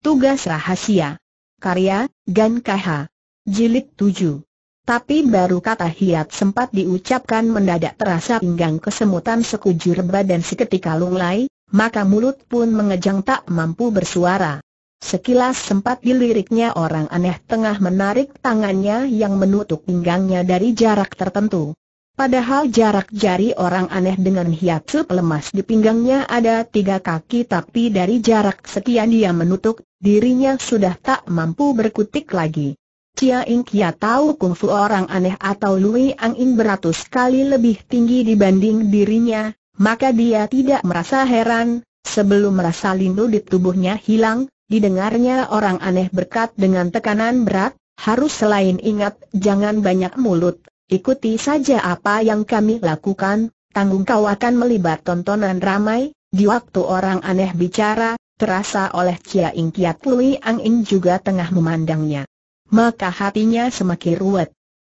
Tugas Rahasia. Karya, Gan KH. Jilid 7. Tapi baru kata hiat sempat diucapkan mendadak terasa pinggang kesemutan sekujur badan seketika lunglai, maka mulut pun mengejang tak mampu bersuara. Sekilas sempat diliriknya orang aneh tengah menarik tangannya yang menutup pinggangnya dari jarak tertentu. Padahal jarak jari orang aneh dengan hiatsu lemas di pinggangnya ada tiga kaki tapi dari jarak sekian dia menutup, dirinya sudah tak mampu berkutik lagi. Cia Ing Kia tahu kungfu orang aneh atau Lui Ang Ing beratus kali lebih tinggi dibanding dirinya, maka dia tidak merasa heran, sebelum merasa lindu di tubuhnya hilang, didengarnya orang aneh berkat dengan tekanan berat, harus selain ingat jangan banyak mulut, Ikuti saja apa yang kami lakukan, tanggung kau akan melibat tontonan ramai, di waktu orang aneh bicara, terasa oleh Chia Ing Kiat Lui Ang Ing juga tengah memandangnya. Maka hatinya semakin ruwet.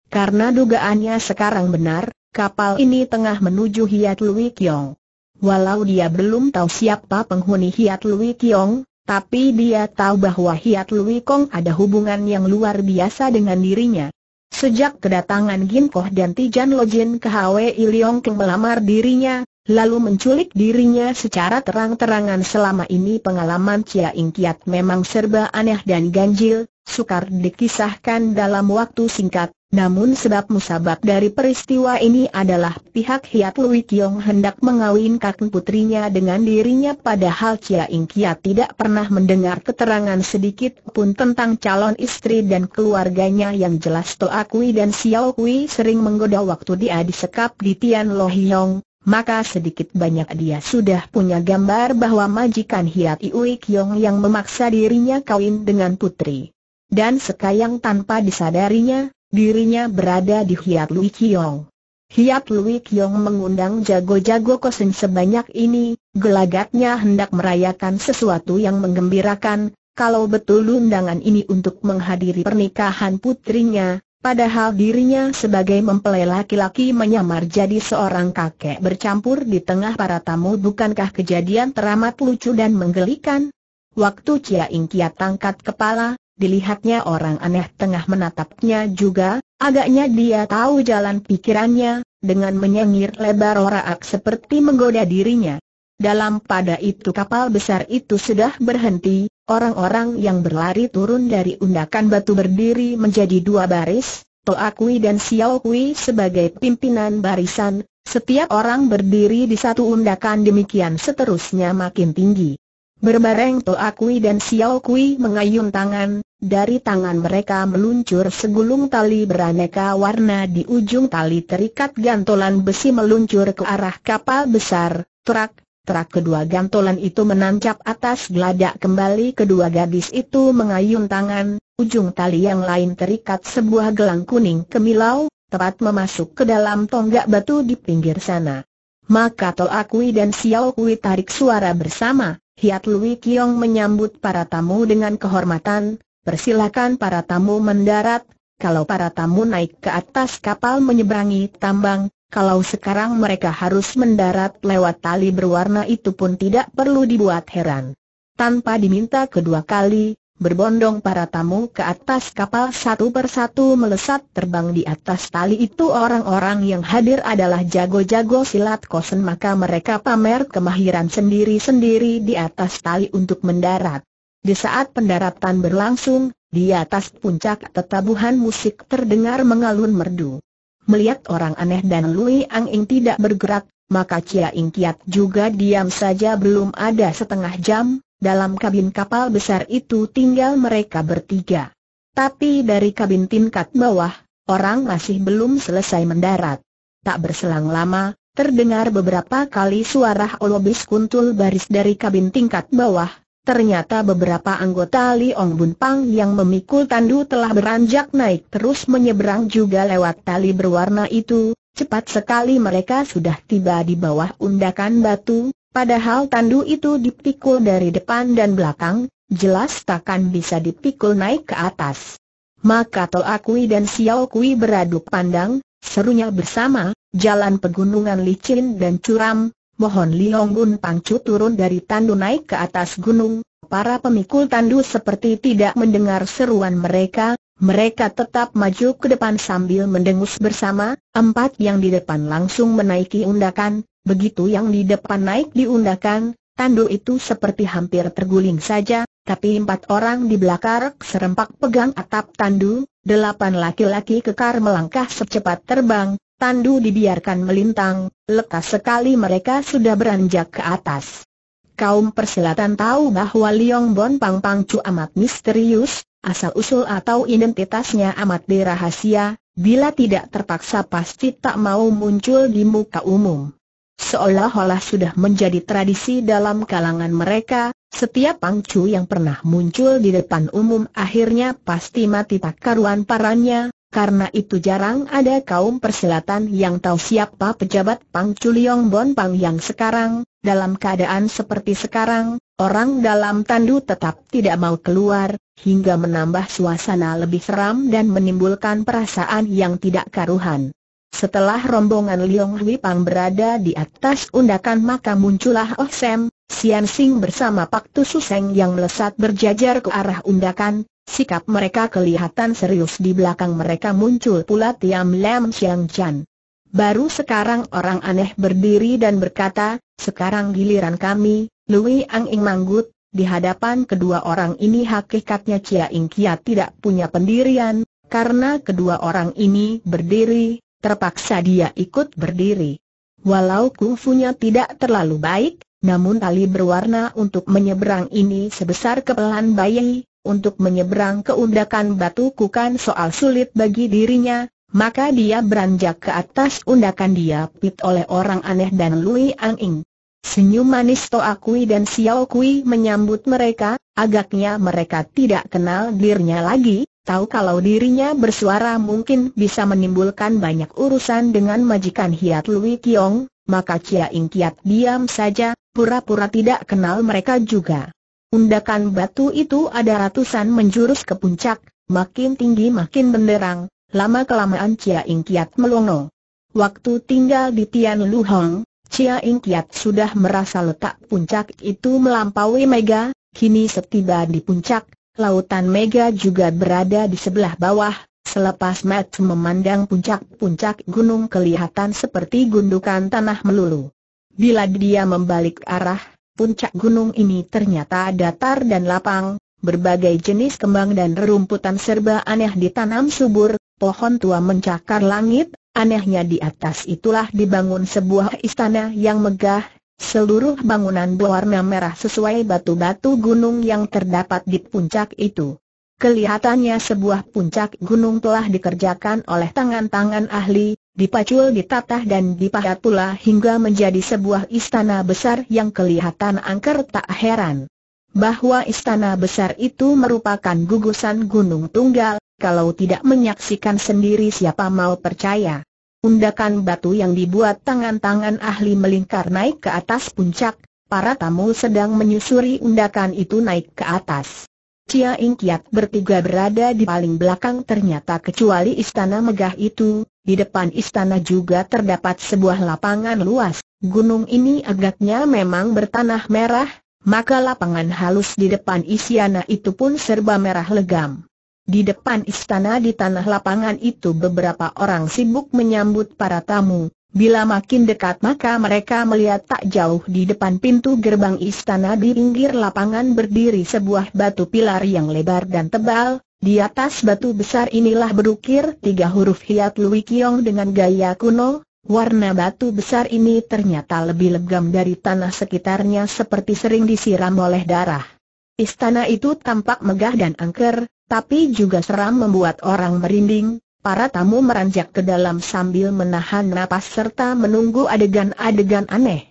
Karena dugaannya sekarang benar, kapal ini tengah menuju Hiat Lui Kiong. Walau dia belum tahu siapa penghuni Hiat Lui Kiong, tapi dia tahu bahwa Hiat Lui Kong ada hubungan yang luar biasa dengan dirinya. Sejak kedatangan Ginkoh dan Tijan Lojin ke Hwi e Liong Keng melamar dirinya, lalu menculik dirinya secara terang-terangan selama ini pengalaman Chia Ing Kiat memang serba aneh dan ganjil, sukar dikisahkan dalam waktu singkat, namun sebab musabab dari peristiwa ini adalah pihak Hiat Lui Kiong hendak mengawinkan putrinya dengan dirinya padahal Chia Ing Kia tidak pernah mendengar keterangan sedikit pun tentang calon istri dan keluarganya yang jelas Toa Kui dan Xiao Kui sering menggoda waktu dia disekap di Tian Lo Hiong. Maka sedikit banyak dia sudah punya gambar bahwa majikan Hiat Iui Kiong yang memaksa dirinya kawin dengan putri. Dan sekayang tanpa disadarinya, Dirinya berada di Hiat Lui Kiong. Hiat Lui Kiong mengundang jago-jago kosen sebanyak ini, gelagatnya hendak merayakan sesuatu yang menggembirakan, kalau betul undangan ini untuk menghadiri pernikahan putrinya, padahal dirinya sebagai mempelai laki-laki menyamar jadi seorang kakek bercampur di tengah para tamu bukankah kejadian teramat lucu dan menggelikan? Waktu Cia Ingkiat tangkat kepala, dilihatnya orang aneh tengah menatapnya juga, agaknya dia tahu jalan pikirannya, dengan menyengir lebar oraak seperti menggoda dirinya. Dalam pada itu kapal besar itu sudah berhenti, orang-orang yang berlari turun dari undakan batu berdiri menjadi dua baris, Toa dan Xiao sebagai pimpinan barisan, setiap orang berdiri di satu undakan demikian seterusnya makin tinggi. Berbareng Toa dan Xiao mengayun tangan, dari tangan mereka meluncur segulung tali beraneka warna di ujung tali terikat gantolan besi meluncur ke arah kapal besar, truk, truk kedua gantolan itu menancap atas geladak kembali kedua gadis itu mengayun tangan, ujung tali yang lain terikat sebuah gelang kuning kemilau, tepat memasuk ke dalam tonggak batu di pinggir sana. Maka Tol Akui dan Xiao Kui tarik suara bersama, Hiat Lui Kiong menyambut para tamu dengan kehormatan, persilakan para tamu mendarat, kalau para tamu naik ke atas kapal menyeberangi tambang, kalau sekarang mereka harus mendarat lewat tali berwarna itu pun tidak perlu dibuat heran. Tanpa diminta kedua kali, berbondong para tamu ke atas kapal satu persatu melesat terbang di atas tali itu orang-orang yang hadir adalah jago-jago silat kosen maka mereka pamer kemahiran sendiri-sendiri di atas tali untuk mendarat. Di saat pendaratan berlangsung, di atas puncak tetabuhan musik terdengar mengalun merdu. Melihat orang aneh dan Lui Ang Ing tidak bergerak, maka Cia Ing Kiat juga diam saja belum ada setengah jam, dalam kabin kapal besar itu tinggal mereka bertiga. Tapi dari kabin tingkat bawah, orang masih belum selesai mendarat. Tak berselang lama, terdengar beberapa kali suara olobis kuntul baris dari kabin tingkat bawah, Ternyata beberapa anggota Liong Bun Pang yang memikul tandu telah beranjak naik terus menyeberang juga lewat tali berwarna itu, cepat sekali mereka sudah tiba di bawah undakan batu, padahal tandu itu dipikul dari depan dan belakang, jelas takkan bisa dipikul naik ke atas. Maka Tol Akui dan Xiao Kui beradu pandang, serunya bersama, jalan pegunungan licin dan curam, Mohon Liong Gun Pangcu turun dari tandu naik ke atas gunung, para pemikul tandu seperti tidak mendengar seruan mereka, mereka tetap maju ke depan sambil mendengus bersama, empat yang di depan langsung menaiki undakan, begitu yang di depan naik di undakan tandu itu seperti hampir terguling saja, tapi empat orang di belakang serempak pegang atap tandu, delapan laki-laki kekar melangkah secepat terbang, tandu dibiarkan melintang, lekas sekali mereka sudah beranjak ke atas. Kaum perselatan tahu bahwa Liong Bon Pang Pang Chu amat misterius, asal-usul atau identitasnya amat dirahasia, bila tidak terpaksa pasti tak mau muncul di muka umum. Seolah-olah sudah menjadi tradisi dalam kalangan mereka, setiap pangcu yang pernah muncul di depan umum akhirnya pasti mati tak karuan parannya, karena itu jarang ada kaum perselatan yang tahu siapa pejabat Pang Chuliong Bon Pang yang sekarang, dalam keadaan seperti sekarang, orang dalam tandu tetap tidak mau keluar, hingga menambah suasana lebih seram dan menimbulkan perasaan yang tidak karuhan. Setelah rombongan Liong Hui Pang berada di atas undakan maka muncullah Oh Sam, Sian Sing bersama Pak Tu Suseng yang melesat berjajar ke arah undakan, Sikap mereka kelihatan serius di belakang mereka muncul pula Tiam Lam Siang Chan. Baru sekarang orang aneh berdiri dan berkata, sekarang giliran kami, Lui Ang Ing Manggut, di hadapan kedua orang ini hakikatnya Cia Ing Kia tidak punya pendirian, karena kedua orang ini berdiri, terpaksa dia ikut berdiri. Walau kungfunya tidak terlalu baik, namun tali berwarna untuk menyeberang ini sebesar kepelan bayi, untuk menyeberang ke undakan batu kukan soal sulit bagi dirinya, maka dia beranjak ke atas undakan Dia pit oleh orang aneh dan Lui Ang Ing. Senyum manis Toa Kui dan Xiao Kui menyambut mereka, agaknya mereka tidak kenal dirinya lagi, tahu kalau dirinya bersuara mungkin bisa menimbulkan banyak urusan dengan majikan Hiat Lui Kiong, maka Chia Ing Kiat diam saja, pura-pura tidak kenal mereka juga. Undakan batu itu ada ratusan menjurus ke puncak, makin tinggi makin benderang, lama-kelamaan Chia Ing Kiat melongo. Waktu tinggal di Tian Lu Hong, Chia Ing Kiat sudah merasa letak puncak itu melampaui mega, kini setiba di puncak, lautan mega juga berada di sebelah bawah, Selepas Matt memandang puncak-puncak gunung kelihatan seperti gundukan tanah melulu. Bila dia membalik arah, Puncak gunung ini ternyata datar dan lapang, berbagai jenis kembang dan rerumputan serba aneh ditanam subur, pohon tua mencakar langit, anehnya di atas itulah dibangun sebuah istana yang megah, seluruh bangunan berwarna merah sesuai batu-batu gunung yang terdapat di puncak itu. Kelihatannya sebuah puncak gunung telah dikerjakan oleh tangan-tangan ahli, dipacul ditatah dan dipahat pula hingga menjadi sebuah istana besar yang kelihatan angker tak heran. Bahwa istana besar itu merupakan gugusan gunung tunggal, kalau tidak menyaksikan sendiri siapa mau percaya. Undakan batu yang dibuat tangan-tangan ahli melingkar naik ke atas puncak, para tamu sedang menyusuri undakan itu naik ke atas. Cia Ingkiat bertiga berada di paling belakang ternyata kecuali istana megah itu, di depan istana juga terdapat sebuah lapangan luas. Gunung ini agaknya memang bertanah merah, maka lapangan halus di depan istana itu pun serba merah legam. Di depan istana di tanah lapangan itu beberapa orang sibuk menyambut para tamu. Bila makin dekat maka mereka melihat tak jauh di depan pintu gerbang istana di pinggir lapangan berdiri sebuah batu pilar yang lebar dan tebal, di atas batu besar inilah berukir tiga huruf Hiat Lui Kiong dengan gaya kuno, warna batu besar ini ternyata lebih legam dari tanah sekitarnya seperti sering disiram oleh darah. Istana itu tampak megah dan angker, tapi juga seram membuat orang merinding, para tamu meranjak ke dalam sambil menahan napas serta menunggu adegan-adegan aneh.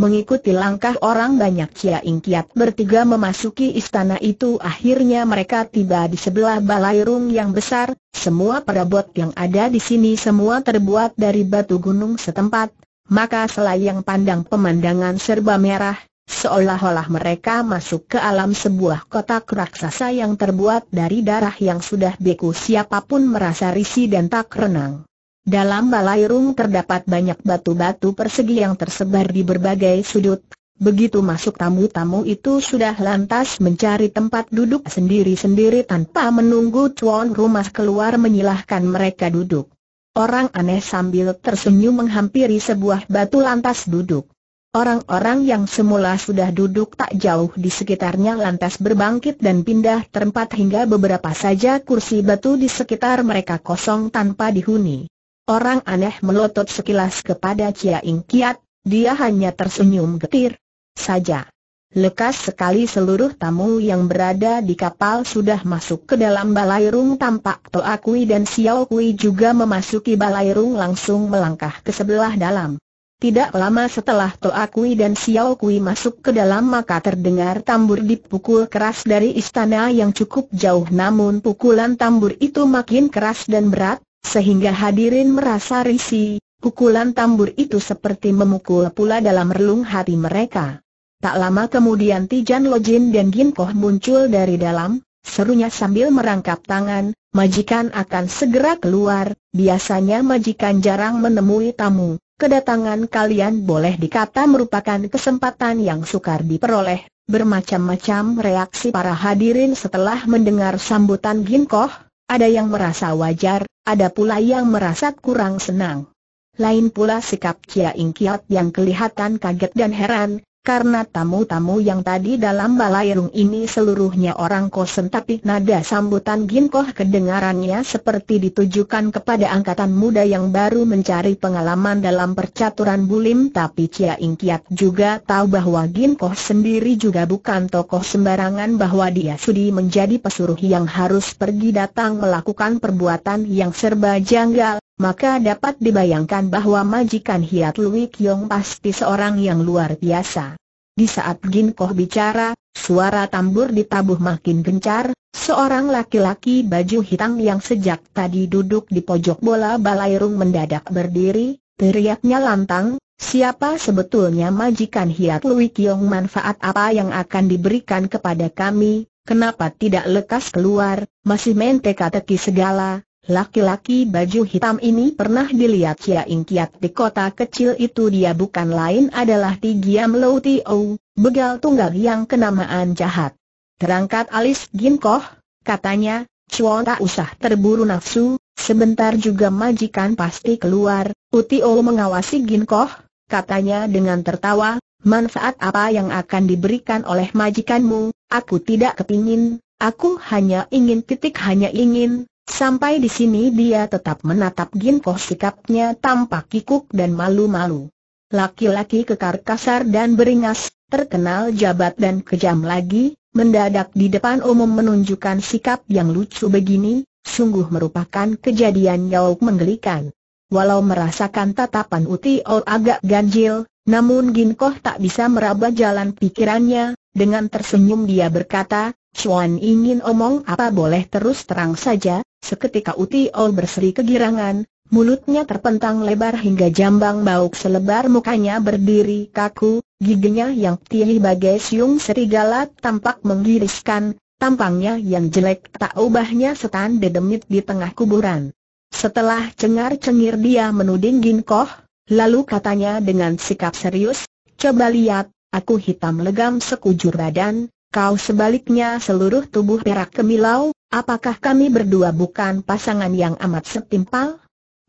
Mengikuti langkah orang banyak Chia Ing Kiat bertiga memasuki istana itu akhirnya mereka tiba di sebelah balai rung yang besar, semua perabot yang ada di sini semua terbuat dari batu gunung setempat, maka selayang pandang pemandangan serba merah, seolah-olah mereka masuk ke alam sebuah kotak raksasa yang terbuat dari darah yang sudah beku siapapun merasa risih dan tak renang. Dalam balairung terdapat banyak batu-batu persegi yang tersebar di berbagai sudut. Begitu masuk tamu-tamu itu sudah lantas mencari tempat duduk sendiri-sendiri tanpa menunggu tuan rumah keluar menyilahkan mereka duduk. Orang aneh sambil tersenyum menghampiri sebuah batu lantas duduk. Orang-orang yang semula sudah duduk tak jauh di sekitarnya lantas berbangkit dan pindah tempat hingga beberapa saja kursi batu di sekitar mereka kosong tanpa dihuni. Orang aneh melotot sekilas kepada Chia Ing Kiat, dia hanya tersenyum getir saja. Lekas sekali seluruh tamu yang berada di kapal sudah masuk ke dalam balairung. tampak Toa Kui dan Xiao Kui juga memasuki balairung langsung melangkah ke sebelah dalam. Tidak lama setelah Toa Kui dan Xiao Kui masuk ke dalam maka terdengar tambur dipukul keras dari istana yang cukup jauh namun pukulan tambur itu makin keras dan berat, sehingga hadirin merasa risih, pukulan tambur itu seperti memukul pula dalam relung hati mereka. Tak lama kemudian Tijan Lojin dan Ginkoh muncul dari dalam, serunya sambil merangkap tangan, majikan akan segera keluar, biasanya majikan jarang menemui tamu, kedatangan kalian boleh dikata merupakan kesempatan yang sukar diperoleh, bermacam-macam reaksi para hadirin setelah mendengar sambutan Ginkoh, ada yang merasa wajar, ada pula yang merasa kurang senang. Lain pula sikap Chia Ing Kiat yang kelihatan kaget dan heran, karena tamu-tamu yang tadi dalam balairung ini seluruhnya orang kosen tapi nada sambutan Ginkoh kedengarannya seperti ditujukan kepada angkatan muda yang baru mencari pengalaman dalam percaturan bulim tapi Cia Kiat juga tahu bahwa Ginkoh sendiri juga bukan tokoh sembarangan bahwa dia sudi menjadi pesuruh yang harus pergi datang melakukan perbuatan yang serba janggal maka dapat dibayangkan bahwa majikan Hiat Lui Kiong pasti seorang yang luar biasa. Di saat Gin Koh bicara, suara tambur di tabuh makin gencar, seorang laki-laki baju hitam yang sejak tadi duduk di pojok bola balairung mendadak berdiri, teriaknya lantang, siapa sebetulnya majikan Hiat Lui Kiong manfaat apa yang akan diberikan kepada kami, kenapa tidak lekas keluar, masih main teka-teki segala, Laki-laki baju hitam ini pernah dilihat Chia Ing Kiat di kota kecil itu dia bukan lain adalah Tigiam Lo Tio, begal tunggal yang kenamaan jahat. Terangkat alis Ginkoh, katanya, Chuan tak usah terburu nafsu, sebentar juga majikan pasti keluar, Utio mengawasi Ginkoh, katanya dengan tertawa, manfaat apa yang akan diberikan oleh majikanmu, aku tidak kepingin, aku hanya ingin titik hanya ingin, Sampai di sini dia tetap menatap Ginko sikapnya tampak kikuk dan malu-malu. Laki-laki kekar kasar dan beringas, terkenal jabat dan kejam lagi, mendadak di depan umum menunjukkan sikap yang lucu begini, sungguh merupakan kejadian yang menggelikan. Walau merasakan tatapan Uti Ol agak ganjil, namun Ginko tak bisa meraba jalan pikirannya, dengan tersenyum dia berkata, Chuan ingin omong apa boleh terus terang saja, Seketika Uti Utio berseri kegirangan, mulutnya terpentang lebar hingga jambang bau selebar mukanya berdiri kaku, giginya yang tinggi bagai siung serigala tampak menggiriskan, tampangnya yang jelek tak ubahnya setan dedemit di tengah kuburan. Setelah cengar-cengir dia menuding Ginkoh, lalu katanya dengan sikap serius, coba lihat, aku hitam legam sekujur badan, Kau sebaliknya seluruh tubuh perak kemilau, apakah kami berdua bukan pasangan yang amat setimpal?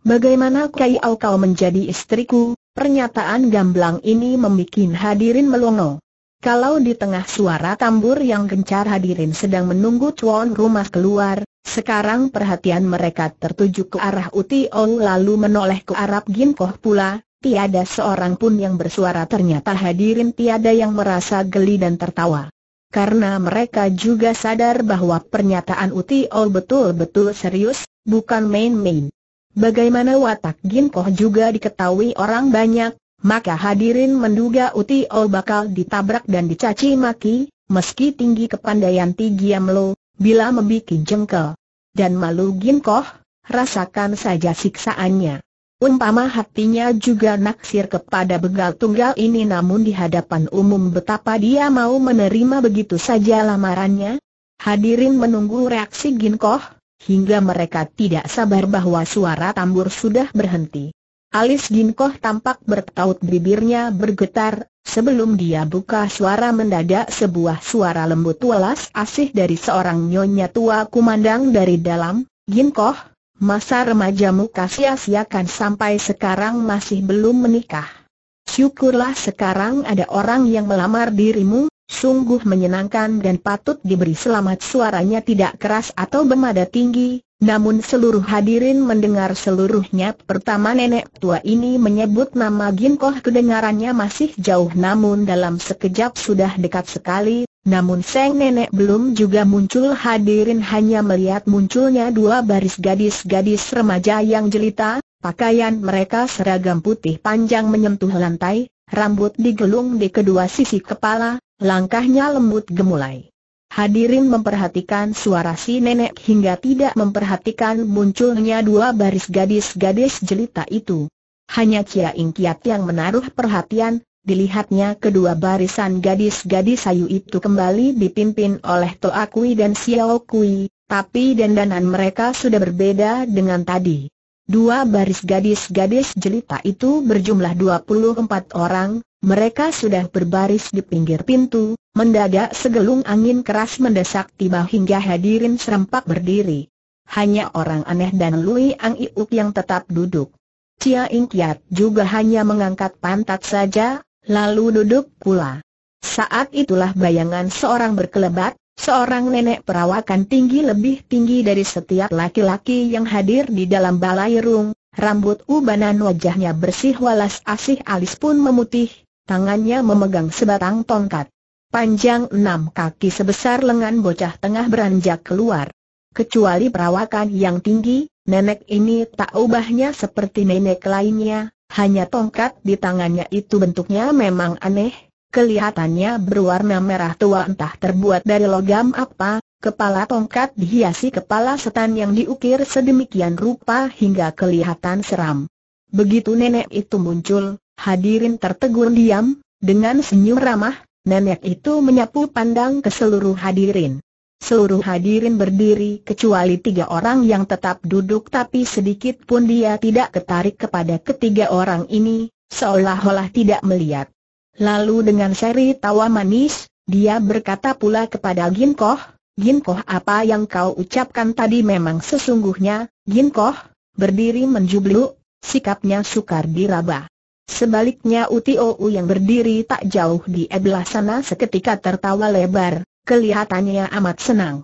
Bagaimana kai Au kau menjadi istriku? Pernyataan gamblang ini membuat hadirin melongo. Kalau di tengah suara tambur yang gencar hadirin sedang menunggu tuan rumah keluar, sekarang perhatian mereka tertuju ke arah Uti Ong lalu menoleh ke arah Gin Koh pula, tiada seorang pun yang bersuara ternyata hadirin tiada yang merasa geli dan tertawa karena mereka juga sadar bahwa pernyataan Uti Ol betul-betul serius, bukan main-main. Bagaimana watak Ginkoh juga diketahui orang banyak, maka hadirin menduga Uti Ol bakal ditabrak dan dicaci maki, meski tinggi kepandaian tinggi Lo, bila membuat jengkel. Dan malu Ginkoh, rasakan saja siksaannya. Umpama hatinya juga naksir kepada begal tunggal ini namun di hadapan umum betapa dia mau menerima begitu saja lamarannya? Hadirin menunggu reaksi Ginkoh, hingga mereka tidak sabar bahwa suara tambur sudah berhenti. Alis Ginkoh tampak bertaut bibirnya bergetar, sebelum dia buka suara mendadak sebuah suara lembut welas asih dari seorang nyonya tua kumandang dari dalam, Ginkoh, masa remajamu kasia-siakan sampai sekarang masih belum menikah. Syukurlah sekarang ada orang yang melamar dirimu, sungguh menyenangkan dan patut diberi selamat suaranya tidak keras atau bermada tinggi, namun seluruh hadirin mendengar seluruhnya pertama nenek tua ini menyebut nama Ginkoh kedengarannya masih jauh namun dalam sekejap sudah dekat sekali namun Seng Nenek belum juga muncul hadirin hanya melihat munculnya dua baris gadis-gadis remaja yang jelita, pakaian mereka seragam putih panjang menyentuh lantai, rambut digelung di kedua sisi kepala, langkahnya lembut gemulai. Hadirin memperhatikan suara si nenek hingga tidak memperhatikan munculnya dua baris gadis-gadis jelita itu. Hanya Cia Ingkiat yang menaruh perhatian, dilihatnya kedua barisan gadis-gadis sayu itu kembali dipimpin oleh Toa Kui dan Xiao Kui, tapi dandanan mereka sudah berbeda dengan tadi. Dua baris gadis-gadis jelita itu berjumlah 24 orang, mereka sudah berbaris di pinggir pintu, mendadak segelung angin keras mendesak tiba hingga hadirin serempak berdiri. Hanya orang aneh dan Lui Ang Iuk yang tetap duduk. Cia Kiat juga hanya mengangkat pantat saja, lalu duduk pula. Saat itulah bayangan seorang berkelebat, seorang nenek perawakan tinggi lebih tinggi dari setiap laki-laki yang hadir di dalam balai rung, rambut ubanan wajahnya bersih walas asih alis pun memutih, tangannya memegang sebatang tongkat. Panjang enam kaki sebesar lengan bocah tengah beranjak keluar. Kecuali perawakan yang tinggi, nenek ini tak ubahnya seperti nenek lainnya, hanya tongkat di tangannya itu bentuknya memang aneh, kelihatannya berwarna merah tua entah terbuat dari logam apa, kepala tongkat dihiasi kepala setan yang diukir sedemikian rupa hingga kelihatan seram. Begitu nenek itu muncul, hadirin tertegun diam, dengan senyum ramah, nenek itu menyapu pandang ke seluruh hadirin. Seluruh hadirin berdiri kecuali tiga orang yang tetap duduk tapi sedikit pun dia tidak ketarik kepada ketiga orang ini, seolah-olah tidak melihat. Lalu dengan seri tawa manis, dia berkata pula kepada Ginkoh, Ginkoh apa yang kau ucapkan tadi memang sesungguhnya, Ginkoh, berdiri menjubluk, sikapnya sukar diraba. Sebaliknya Utiu yang berdiri tak jauh di sebelah sana seketika tertawa lebar, kelihatannya amat senang.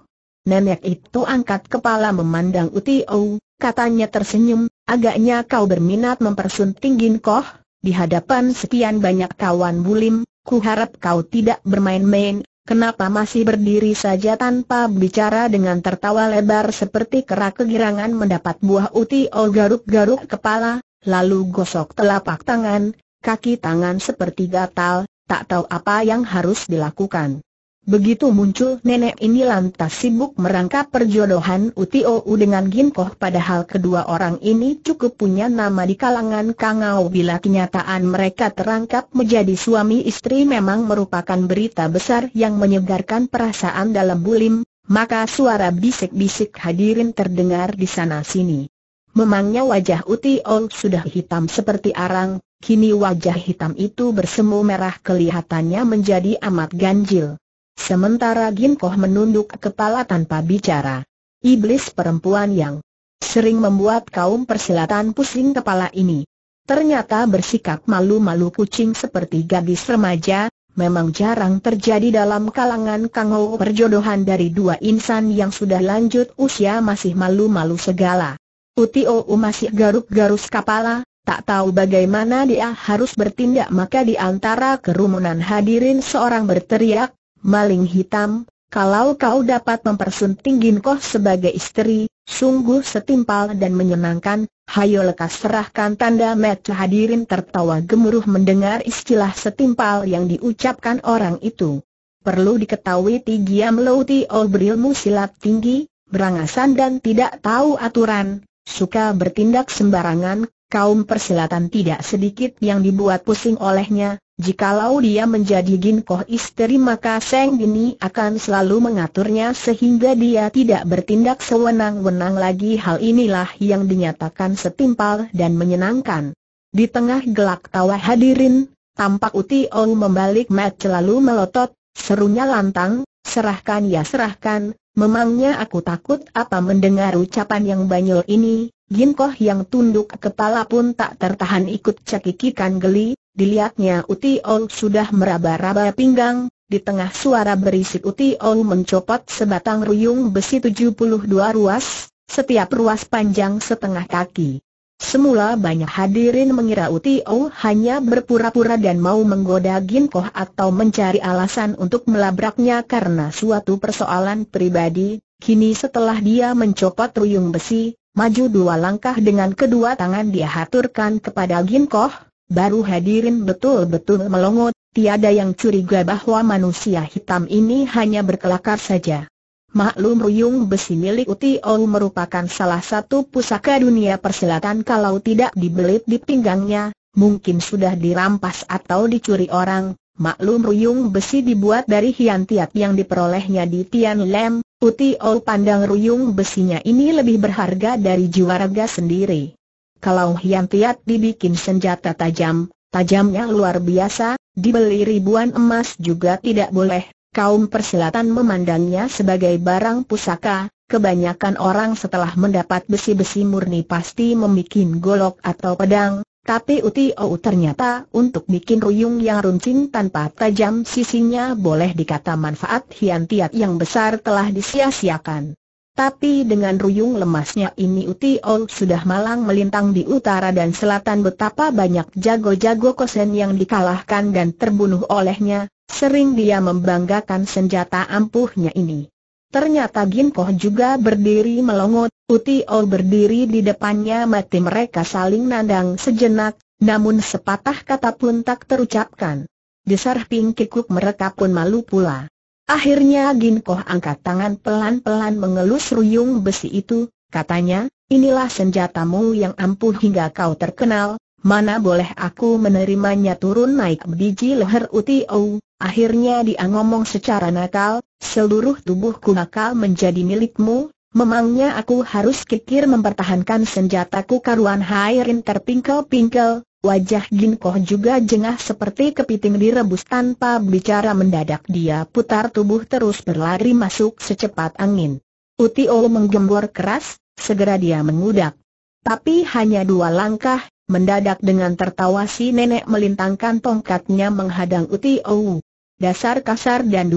Nenek itu angkat kepala memandang Uti Utio, katanya tersenyum, agaknya kau berminat mempersunting koh? di hadapan sekian banyak kawan bulim, ku harap kau tidak bermain-main, kenapa masih berdiri saja tanpa bicara dengan tertawa lebar seperti kerak kegirangan mendapat buah uti? Utio garuk-garuk kepala, lalu gosok telapak tangan, kaki tangan seperti gatal, tak tahu apa yang harus dilakukan. Begitu muncul nenek ini lantas sibuk merangkap perjodohan Utio dengan Ginkoh padahal kedua orang ini cukup punya nama di kalangan Kangau bila kenyataan mereka terangkap menjadi suami istri memang merupakan berita besar yang menyegarkan perasaan dalam bulim, maka suara bisik-bisik hadirin terdengar di sana-sini. Memangnya wajah Utio sudah hitam seperti arang, kini wajah hitam itu bersemu merah kelihatannya menjadi amat ganjil. Sementara Ginkoh menunduk kepala tanpa bicara. Iblis perempuan yang sering membuat kaum persilatan pusing kepala ini. Ternyata bersikap malu-malu kucing seperti gadis remaja, memang jarang terjadi dalam kalangan kangau perjodohan dari dua insan yang sudah lanjut usia masih malu-malu segala. Ou masih garuk-garus kepala, tak tahu bagaimana dia harus bertindak maka di antara kerumunan hadirin seorang berteriak, Maling hitam, kalau kau dapat mempersunting Ginkoh sebagai istri, sungguh setimpal dan menyenangkan, hayo lekas serahkan tanda mata hadirin tertawa gemuruh mendengar istilah setimpal yang diucapkan orang itu. Perlu diketahui Tigiam Louti O oh berilmu silat tinggi, berangasan dan tidak tahu aturan, suka bertindak sembarangan, kaum persilatan tidak sedikit yang dibuat pusing olehnya, Jikalau dia menjadi ginkoh istri maka Seng Dini akan selalu mengaturnya sehingga dia tidak bertindak sewenang-wenang lagi hal inilah yang dinyatakan setimpal dan menyenangkan. Di tengah gelak tawa hadirin, tampak Uti Ong membalik mat selalu melotot, serunya lantang, serahkan ya serahkan, memangnya aku takut apa mendengar ucapan yang banyol ini, ginkoh yang tunduk kepala pun tak tertahan ikut cekikikan geli, Dilihatnya Uti Ong sudah meraba-raba pinggang, di tengah suara berisik Uti Ong mencopot sebatang ruyung besi 72 ruas, setiap ruas panjang setengah kaki. Semula banyak hadirin mengira Uti Ong hanya berpura-pura dan mau menggoda Ginkoh atau mencari alasan untuk melabraknya karena suatu persoalan pribadi, kini setelah dia mencopot ruyung besi, maju dua langkah dengan kedua tangan dia haturkan kepada Ginkoh, baru hadirin betul-betul melongot, tiada yang curiga bahwa manusia hitam ini hanya berkelakar saja. Maklum ruyung besi milik Uti Ong merupakan salah satu pusaka dunia persilatan kalau tidak dibelit di pinggangnya, mungkin sudah dirampas atau dicuri orang. Maklum ruyung besi dibuat dari hian tiat yang diperolehnya di Tian Lem, Ong pandang ruyung besinya ini lebih berharga dari jiwa raga sendiri. Kalau Hian Tiat dibikin senjata tajam, tajamnya luar biasa, dibeli ribuan emas juga tidak boleh. Kaum perselatan memandangnya sebagai barang pusaka, kebanyakan orang setelah mendapat besi-besi murni pasti membuat golok atau pedang, tapi uti ou ternyata untuk bikin ruyung yang runcing tanpa tajam sisinya boleh dikata manfaat hiantiat yang besar telah disia-siakan. Tapi dengan ruyung lemasnya ini Uti Utiol sudah malang melintang di utara dan selatan betapa banyak jago-jago kosen yang dikalahkan dan terbunuh olehnya, sering dia membanggakan senjata ampuhnya ini. Ternyata Ginkoh juga berdiri melongot, Uti Utiol berdiri di depannya mati mereka saling nandang sejenak, namun sepatah kata pun tak terucapkan. Desar Ping Kikuk mereka pun malu pula. Akhirnya Gin Koh angkat tangan pelan-pelan mengelus ruyung besi itu, katanya, inilah senjatamu yang ampuh hingga kau terkenal, mana boleh aku menerimanya turun naik biji leher Ou. akhirnya dia ngomong secara nakal, seluruh tubuhku nakal menjadi milikmu, memangnya aku harus kikir mempertahankan senjataku karuan Hairin terpingkel-pingkel, Wajah Ginkoh juga jengah seperti kepiting direbus tanpa bicara mendadak dia putar tubuh terus berlari masuk secepat angin. Uti O menggembor keras, segera dia mengudak. Tapi hanya dua langkah, mendadak dengan tertawa si nenek melintangkan tongkatnya menghadang Uti O. Dasar kasar dan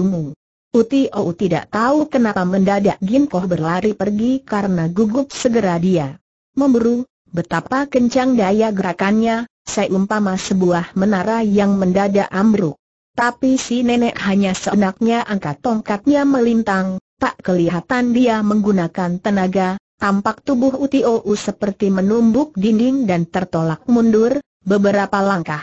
Uti O tidak tahu kenapa mendadak Ginkoh berlari pergi karena gugup segera dia. memburu. betapa kencang daya gerakannya, seumpama sebuah menara yang mendadak ambruk. Tapi si nenek hanya seenaknya angkat tongkatnya melintang, tak kelihatan dia menggunakan tenaga, tampak tubuh Utio seperti menumbuk dinding dan tertolak mundur, beberapa langkah.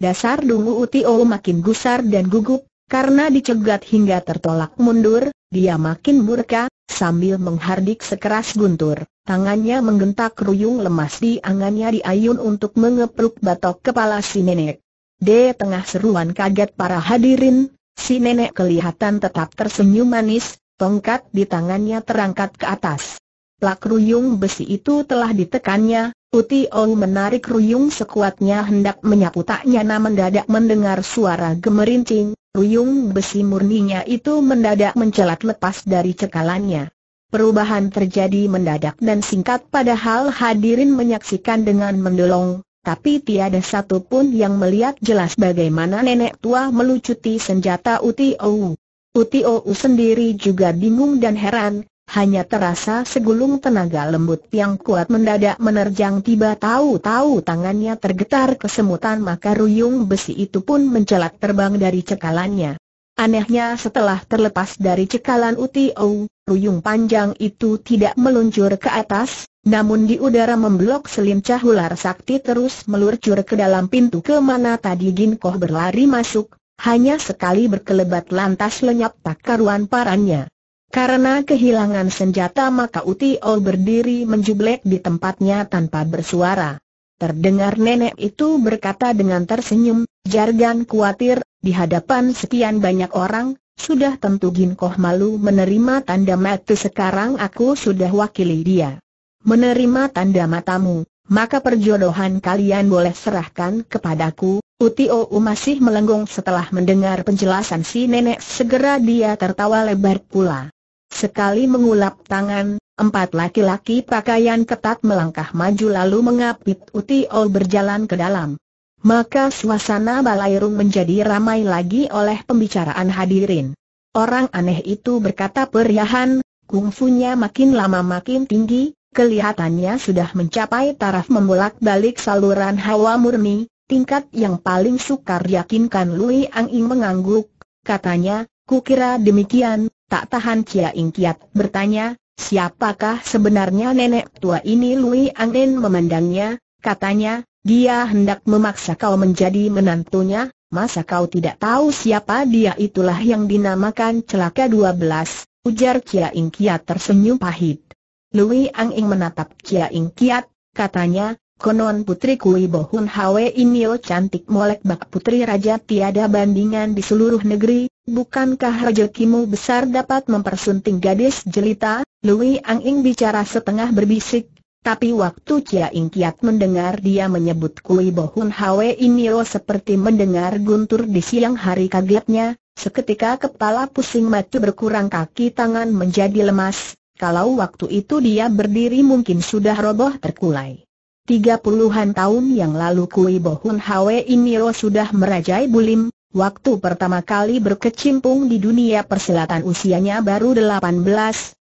Dasar dungu Utio makin gusar dan gugup, karena dicegat hingga tertolak mundur, dia makin murka, Sambil menghardik sekeras guntur, tangannya menggentak ruyung lemas di angannya diayun untuk mengepruk batok kepala si nenek. Di tengah seruan kaget para hadirin, si nenek kelihatan tetap tersenyum manis, tongkat di tangannya terangkat ke atas. Plak ruyung besi itu telah ditekannya, Uti Ong menarik ruyung sekuatnya hendak menyapu tak nyana mendadak mendengar suara gemerincing, ruyung besi murninya itu mendadak mencelat lepas dari cekalannya. Perubahan terjadi mendadak dan singkat padahal hadirin menyaksikan dengan mendolong, tapi tiada satu pun yang melihat jelas bagaimana nenek tua melucuti senjata Uti Ou. Uti Ou sendiri juga bingung dan heran, hanya terasa segulung tenaga lembut yang kuat mendadak menerjang tiba tahu-tahu tangannya tergetar kesemutan maka ruyung besi itu pun mencelat terbang dari cekalannya. Anehnya setelah terlepas dari cekalan Utio, ruyung panjang itu tidak meluncur ke atas, namun di udara memblok selincah ular sakti terus meluncur ke dalam pintu ke mana tadi Ginkoh berlari masuk, hanya sekali berkelebat lantas lenyap tak karuan parannya. Karena kehilangan senjata maka Uti O berdiri menjublek di tempatnya tanpa bersuara. Terdengar nenek itu berkata dengan tersenyum, Jargan khawatir, di hadapan sekian banyak orang, sudah tentu Ginkoh malu menerima tanda mati sekarang aku sudah wakili dia. Menerima tanda matamu, maka perjodohan kalian boleh serahkan kepadaku. Uti O masih melenggung setelah mendengar penjelasan si nenek segera dia tertawa lebar pula. Sekali mengulap tangan, empat laki-laki pakaian ketat melangkah maju lalu mengapit Utiol berjalan ke dalam. Maka suasana balairung menjadi ramai lagi oleh pembicaraan hadirin. Orang aneh itu berkata periahan, kungfunya makin lama makin tinggi, kelihatannya sudah mencapai taraf membolak-balik saluran hawa murni, tingkat yang paling sukar yakinkan Lui Ang Ing mengangguk, katanya, kukira demikian, Tak tahan Kia Ing bertanya, siapakah sebenarnya nenek tua ini Lui Angin memandangnya, katanya, dia hendak memaksa kau menjadi menantunya, masa kau tidak tahu siapa dia itulah yang dinamakan celaka 12, ujar Kia Ing tersenyum pahit. Lui Angin menatap Kia Ing katanya, Konon putriku Kui Bohun Hwe Inil oh, cantik molek bak putri raja tiada bandingan di seluruh negeri, Bukankah rezekimu besar dapat mempersunting gadis jelita? Lui Ang Ing bicara setengah berbisik, tapi waktu Cia Ing Kiat mendengar dia menyebut Kui Bohun Hwe Inio oh, seperti mendengar guntur di siang hari kagetnya, seketika kepala pusing mati berkurang kaki tangan menjadi lemas, kalau waktu itu dia berdiri mungkin sudah roboh terkulai. Tiga puluhan tahun yang lalu Kui Bohun Hwe Inio oh, sudah merajai bulim, Waktu pertama kali berkecimpung di dunia persilatan usianya baru 18,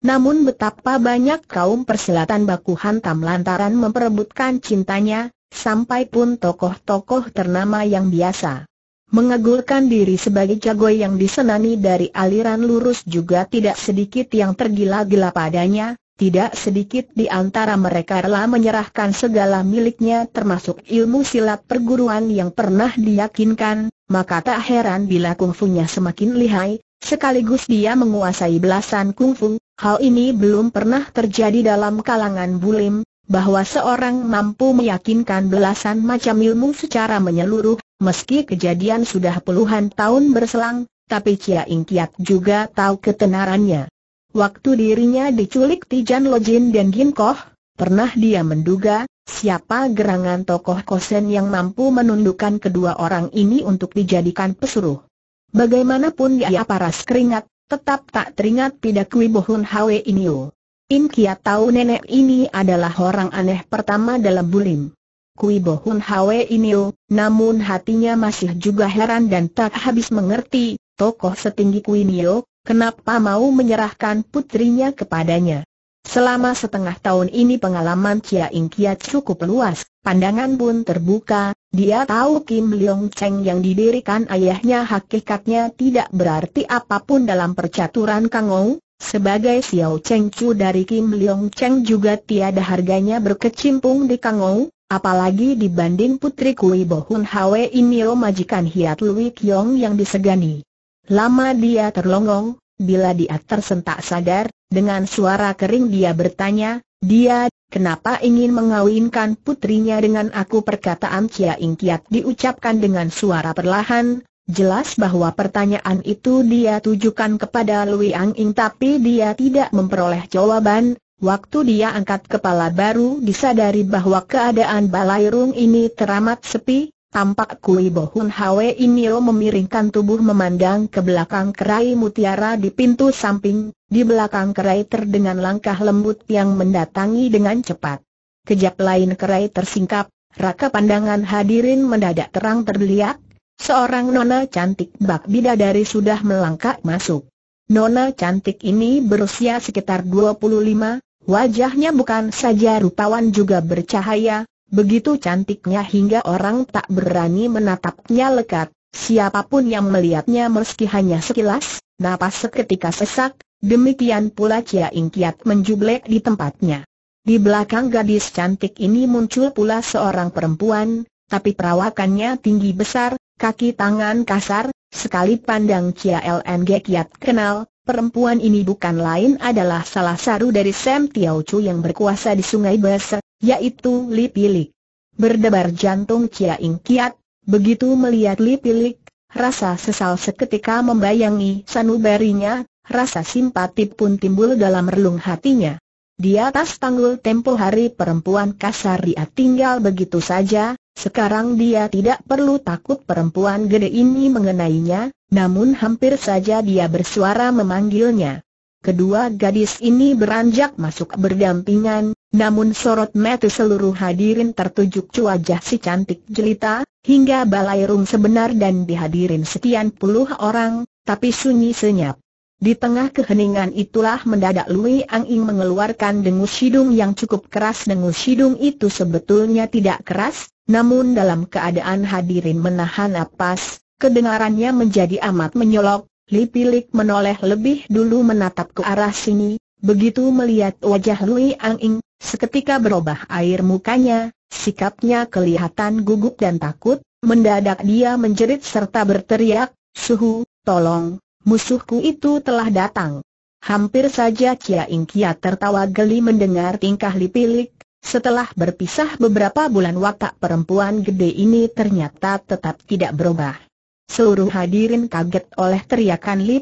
namun betapa banyak kaum persilatan baku hantam lantaran memperebutkan cintanya, sampai pun tokoh-tokoh ternama yang biasa. Mengagulkan diri sebagai jago yang disenangi dari aliran lurus juga tidak sedikit yang tergila-gila padanya, tidak sedikit di antara mereka rela menyerahkan segala miliknya termasuk ilmu silat perguruan yang pernah diyakinkan, maka tak heran bila kungfunya semakin lihai, sekaligus dia menguasai belasan kungfu. Hal ini belum pernah terjadi dalam kalangan bulim, bahwa seorang mampu meyakinkan belasan macam ilmu secara menyeluruh, meski kejadian sudah puluhan tahun berselang, tapi Chia Ing juga tahu ketenarannya. Waktu dirinya diculik Tijan Lojin dan Ginkoh, pernah dia menduga, siapa gerangan tokoh Kosen yang mampu menundukkan kedua orang ini untuk dijadikan pesuruh. Bagaimanapun dia paras keringat, tetap tak teringat pidak Bohun Hwe Inio. In Kia tahu nenek ini adalah orang aneh pertama dalam bulim. Kui Bohun Hwe Inio, namun hatinya masih juga heran dan tak habis mengerti, tokoh setinggi Kui Nio, Kenapa mau menyerahkan putrinya kepadanya? Selama setengah tahun ini pengalaman Chia Ing Kiat cukup luas, pandangan pun terbuka, dia tahu Kim Leong Cheng yang didirikan ayahnya hakikatnya tidak berarti apapun dalam percaturan Kang Ong, sebagai Xiao Cheng Chu dari Kim Leong Cheng juga tiada harganya berkecimpung di Kang Ong, apalagi dibanding putri Kui Bohun Hwe ini majikan Hiat Lui Kiong yang disegani. Lama dia terlonggong, bila dia tersentak sadar, dengan suara kering dia bertanya, dia, kenapa ingin mengawinkan putrinya dengan aku perkataan Cia Kiat diucapkan dengan suara perlahan, jelas bahwa pertanyaan itu dia tujukan kepada Lui Ang Ing tapi dia tidak memperoleh jawaban, Waktu dia angkat kepala baru disadari bahwa keadaan balairung ini teramat sepi, Tampak Kui Bohun Hwe Inio memiringkan tubuh memandang ke belakang kerai mutiara di pintu samping, di belakang kerai terdengar langkah lembut yang mendatangi dengan cepat. Kejap lain kerai tersingkap, raka pandangan hadirin mendadak terang terbeliak, seorang nona cantik bak bidadari sudah melangkah masuk. Nona cantik ini berusia sekitar 25, wajahnya bukan saja rupawan juga bercahaya, Begitu cantiknya hingga orang tak berani menatapnya lekat, siapapun yang melihatnya meski hanya sekilas, napas seketika sesak, demikian pula Cia Ingkiat menjublek di tempatnya. Di belakang gadis cantik ini muncul pula seorang perempuan, tapi perawakannya tinggi besar, kaki tangan kasar, sekali pandang Cia LNG Kiat kenal, perempuan ini bukan lain adalah salah satu dari Sam Tiao Chu yang berkuasa di Sungai Besar, yaitu Li Pilik. Berdebar jantung Cia Ing Kiat, begitu melihat Li Pilik, rasa sesal seketika membayangi sanubarinya, rasa simpati pun timbul dalam relung hatinya. Di atas tanggul tempo hari perempuan kasar dia tinggal begitu saja, sekarang dia tidak perlu takut perempuan gede ini mengenainya, namun hampir saja dia bersuara memanggilnya. Kedua gadis ini beranjak masuk berdampingan, namun sorot mata seluruh hadirin tertuju ke wajah si cantik jelita, hingga balai rum sebenar dan dihadirin sekian puluh orang, tapi sunyi senyap. Di tengah keheningan itulah mendadak Lui Ang Ing mengeluarkan dengus hidung yang cukup keras Dengus hidung itu sebetulnya tidak keras, namun dalam keadaan hadirin menahan napas, kedengarannya menjadi amat menyolok Lipilik menoleh lebih dulu menatap ke arah sini, Begitu melihat wajah Lui Ang Ing, seketika berubah air mukanya, sikapnya kelihatan gugup dan takut, mendadak dia menjerit serta berteriak, Suhu, tolong, musuhku itu telah datang. Hampir saja Chia Ing Kia tertawa geli mendengar tingkah Li setelah berpisah beberapa bulan watak perempuan gede ini ternyata tetap tidak berubah. Seluruh hadirin kaget oleh teriakan Li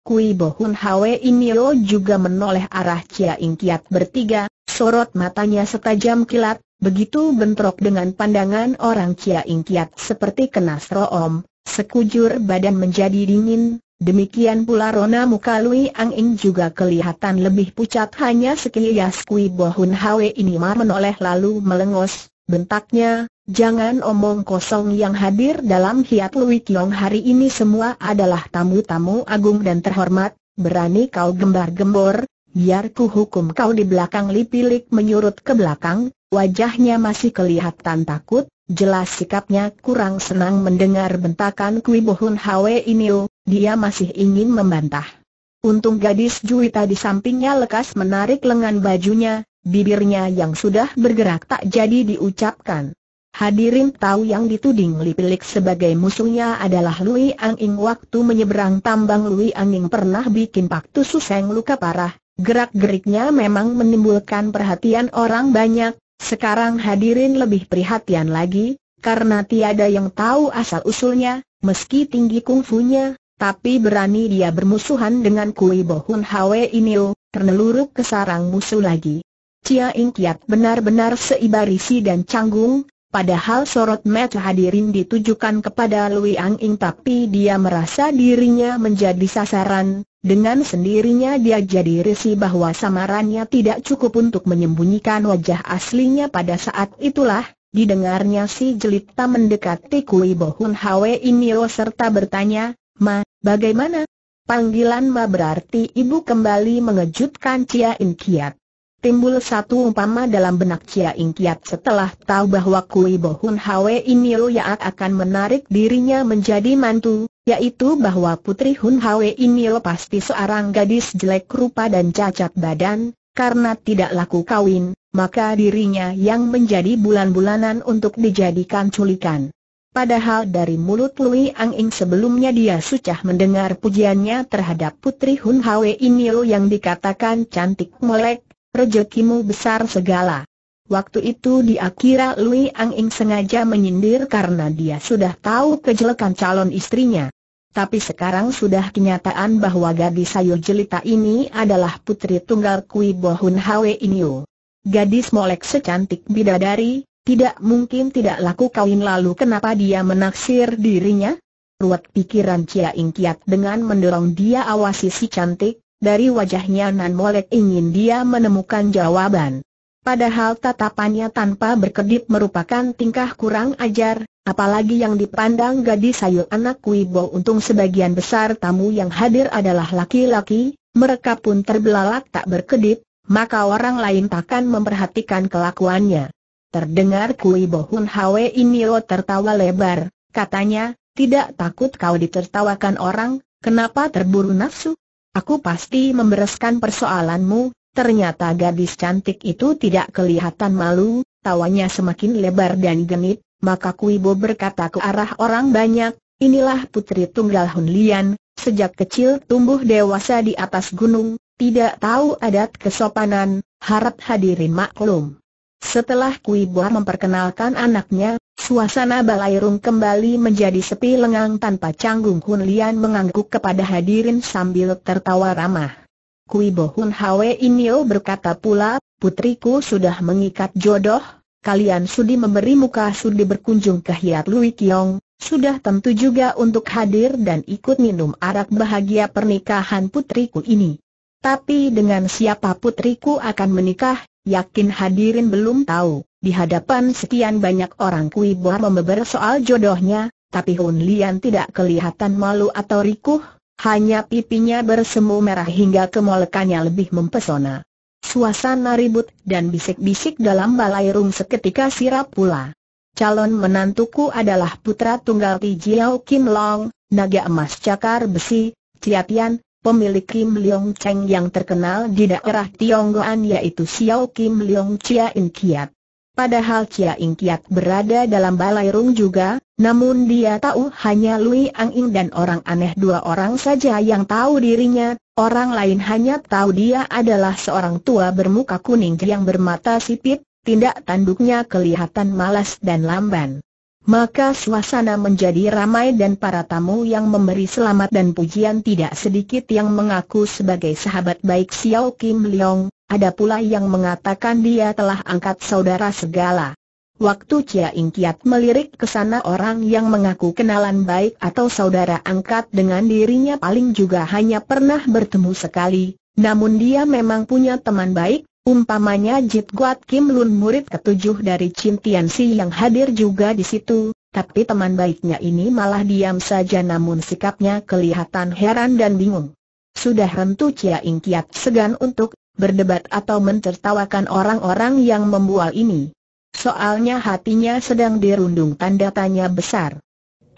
Kui Bohun Hwe Inio juga menoleh arah Chia Ingkiat bertiga, sorot matanya setajam kilat, begitu bentrok dengan pandangan orang Chia Ingkiat seperti kena om, sekujur badan menjadi dingin, demikian pula Rona muka Lui Ang Ing juga kelihatan lebih pucat hanya sekilas Kui Bohun Hwe ini menoleh lalu melengos, bentaknya, Jangan omong kosong yang hadir dalam Hiat Lui Kiong hari ini semua adalah tamu-tamu agung dan terhormat, berani kau gembar-gembor, biar ku hukum kau di belakang lipilik menyurut ke belakang, wajahnya masih kelihatan takut, jelas sikapnya kurang senang mendengar bentakan Kui Bohun Hwe ini. dia masih ingin membantah. Untung gadis Juwita di sampingnya lekas menarik lengan bajunya, bibirnya yang sudah bergerak tak jadi diucapkan. Hadirin tahu yang dituding Li sebagai musuhnya adalah Lui Anging waktu menyeberang tambang Lui Anging pernah bikin Tusu seng luka parah, gerak-geriknya memang menimbulkan perhatian orang banyak, sekarang hadirin lebih perhatian lagi, karena tiada yang tahu asal-usulnya, meski tinggi kungfunya, tapi berani dia bermusuhan dengan Kui Bohun Hwe Inio, terneluruk ke sarang musuh lagi. Cia Ingkiat benar-benar seibarisi dan canggung, Padahal sorot mata hadirin ditujukan kepada Lui Ang Ing tapi dia merasa dirinya menjadi sasaran, dengan sendirinya dia jadi risih bahwa samarannya tidak cukup untuk menyembunyikan wajah aslinya pada saat itulah, didengarnya si jelita mendekati Kui Bohun Hwe Inio serta bertanya, Ma, bagaimana? Panggilan Ma berarti ibu kembali mengejutkan Cia In Kiat. Timbul satu umpama dalam benak Cia Ing Kiat setelah tahu bahwa Kui Bohun Hwe ini Yaat akan menarik dirinya menjadi mantu, yaitu bahwa putri Hun Hwe ini pasti seorang gadis jelek rupa dan cacat badan, karena tidak laku kawin, maka dirinya yang menjadi bulan-bulanan untuk dijadikan culikan. Padahal dari mulut Lui Ang Ing sebelumnya dia sucah mendengar pujiannya terhadap putri Hun Hwe ini yang dikatakan cantik melek, rejekimu besar segala. Waktu itu di kira Lui Ang Ing sengaja menyindir karena dia sudah tahu kejelekan calon istrinya. Tapi sekarang sudah kenyataan bahwa gadis sayur jelita ini adalah putri tunggal Kui Bohun Hwe Inyo. Gadis molek secantik bidadari, tidak mungkin tidak laku kawin lalu kenapa dia menaksir dirinya? Ruat pikiran Cia Ingkiat dengan mendorong dia awasi si cantik, dari wajahnya Nan Molek ingin dia menemukan jawaban. Padahal tatapannya tanpa berkedip merupakan tingkah kurang ajar, apalagi yang dipandang gadis sayur anak Bo Untung sebagian besar tamu yang hadir adalah laki-laki, mereka pun terbelalak tak berkedip, maka orang lain takkan memperhatikan kelakuannya. Terdengar Kui hun Hwe Inio tertawa lebar, katanya, tidak takut kau ditertawakan orang, kenapa terburu nafsu? Aku pasti membereskan persoalanmu, ternyata gadis cantik itu tidak kelihatan malu, tawanya semakin lebar dan genit, maka Kui Kuibo berkata ke arah orang banyak, inilah putri tunggal Hun Lian, sejak kecil tumbuh dewasa di atas gunung, tidak tahu adat kesopanan, harap hadirin maklum. Setelah Kui Kuibo memperkenalkan anaknya, Suasana balairung kembali menjadi sepi lengang tanpa canggung Hun Lian mengangguk kepada hadirin sambil tertawa ramah. Kui Bo Hun Hwe Inyo berkata pula, putriku sudah mengikat jodoh, kalian sudi memberi muka sudi berkunjung ke Hiat Lui Kiong, sudah tentu juga untuk hadir dan ikut minum arak bahagia pernikahan putriku ini. Tapi dengan siapa putriku akan menikah, yakin hadirin belum tahu. Di hadapan sekian banyak orang Kui Boa membeber soal jodohnya, tapi Hun Lian tidak kelihatan malu atau rikuh, hanya pipinya bersemu merah hingga kemolekannya lebih mempesona. Suasana ribut dan bisik-bisik dalam balai rum seketika sirap pula. Calon menantuku adalah putra tunggal Ti Jiao Kim Long, naga emas cakar besi, Ciatian, pemilik Kim Leong Cheng yang terkenal di daerah Tionggoan yaitu Xiao Kim Leong Chia In Kiat. Padahal Chia Ing Kiat berada dalam balai rung juga, namun dia tahu hanya Lui Ang Ing dan orang aneh dua orang saja yang tahu dirinya, orang lain hanya tahu dia adalah seorang tua bermuka kuning yang bermata sipit, tindak tanduknya kelihatan malas dan lamban. Maka suasana menjadi ramai dan para tamu yang memberi selamat dan pujian tidak sedikit yang mengaku sebagai sahabat baik Xiao Kim Leong, ada pula yang mengatakan dia telah angkat saudara segala. Waktu Chia Ing Kiat melirik ke sana orang yang mengaku kenalan baik atau saudara angkat dengan dirinya paling juga hanya pernah bertemu sekali, namun dia memang punya teman baik, umpamanya Jit Guat Kim Lun murid ketujuh dari Chin Tian Si yang hadir juga di situ, tapi teman baiknya ini malah diam saja namun sikapnya kelihatan heran dan bingung. Sudah rentu Chia Ing Kiat segan untuk berdebat atau mentertawakan orang-orang yang membual ini. Soalnya hatinya sedang dirundung tanda tanya besar.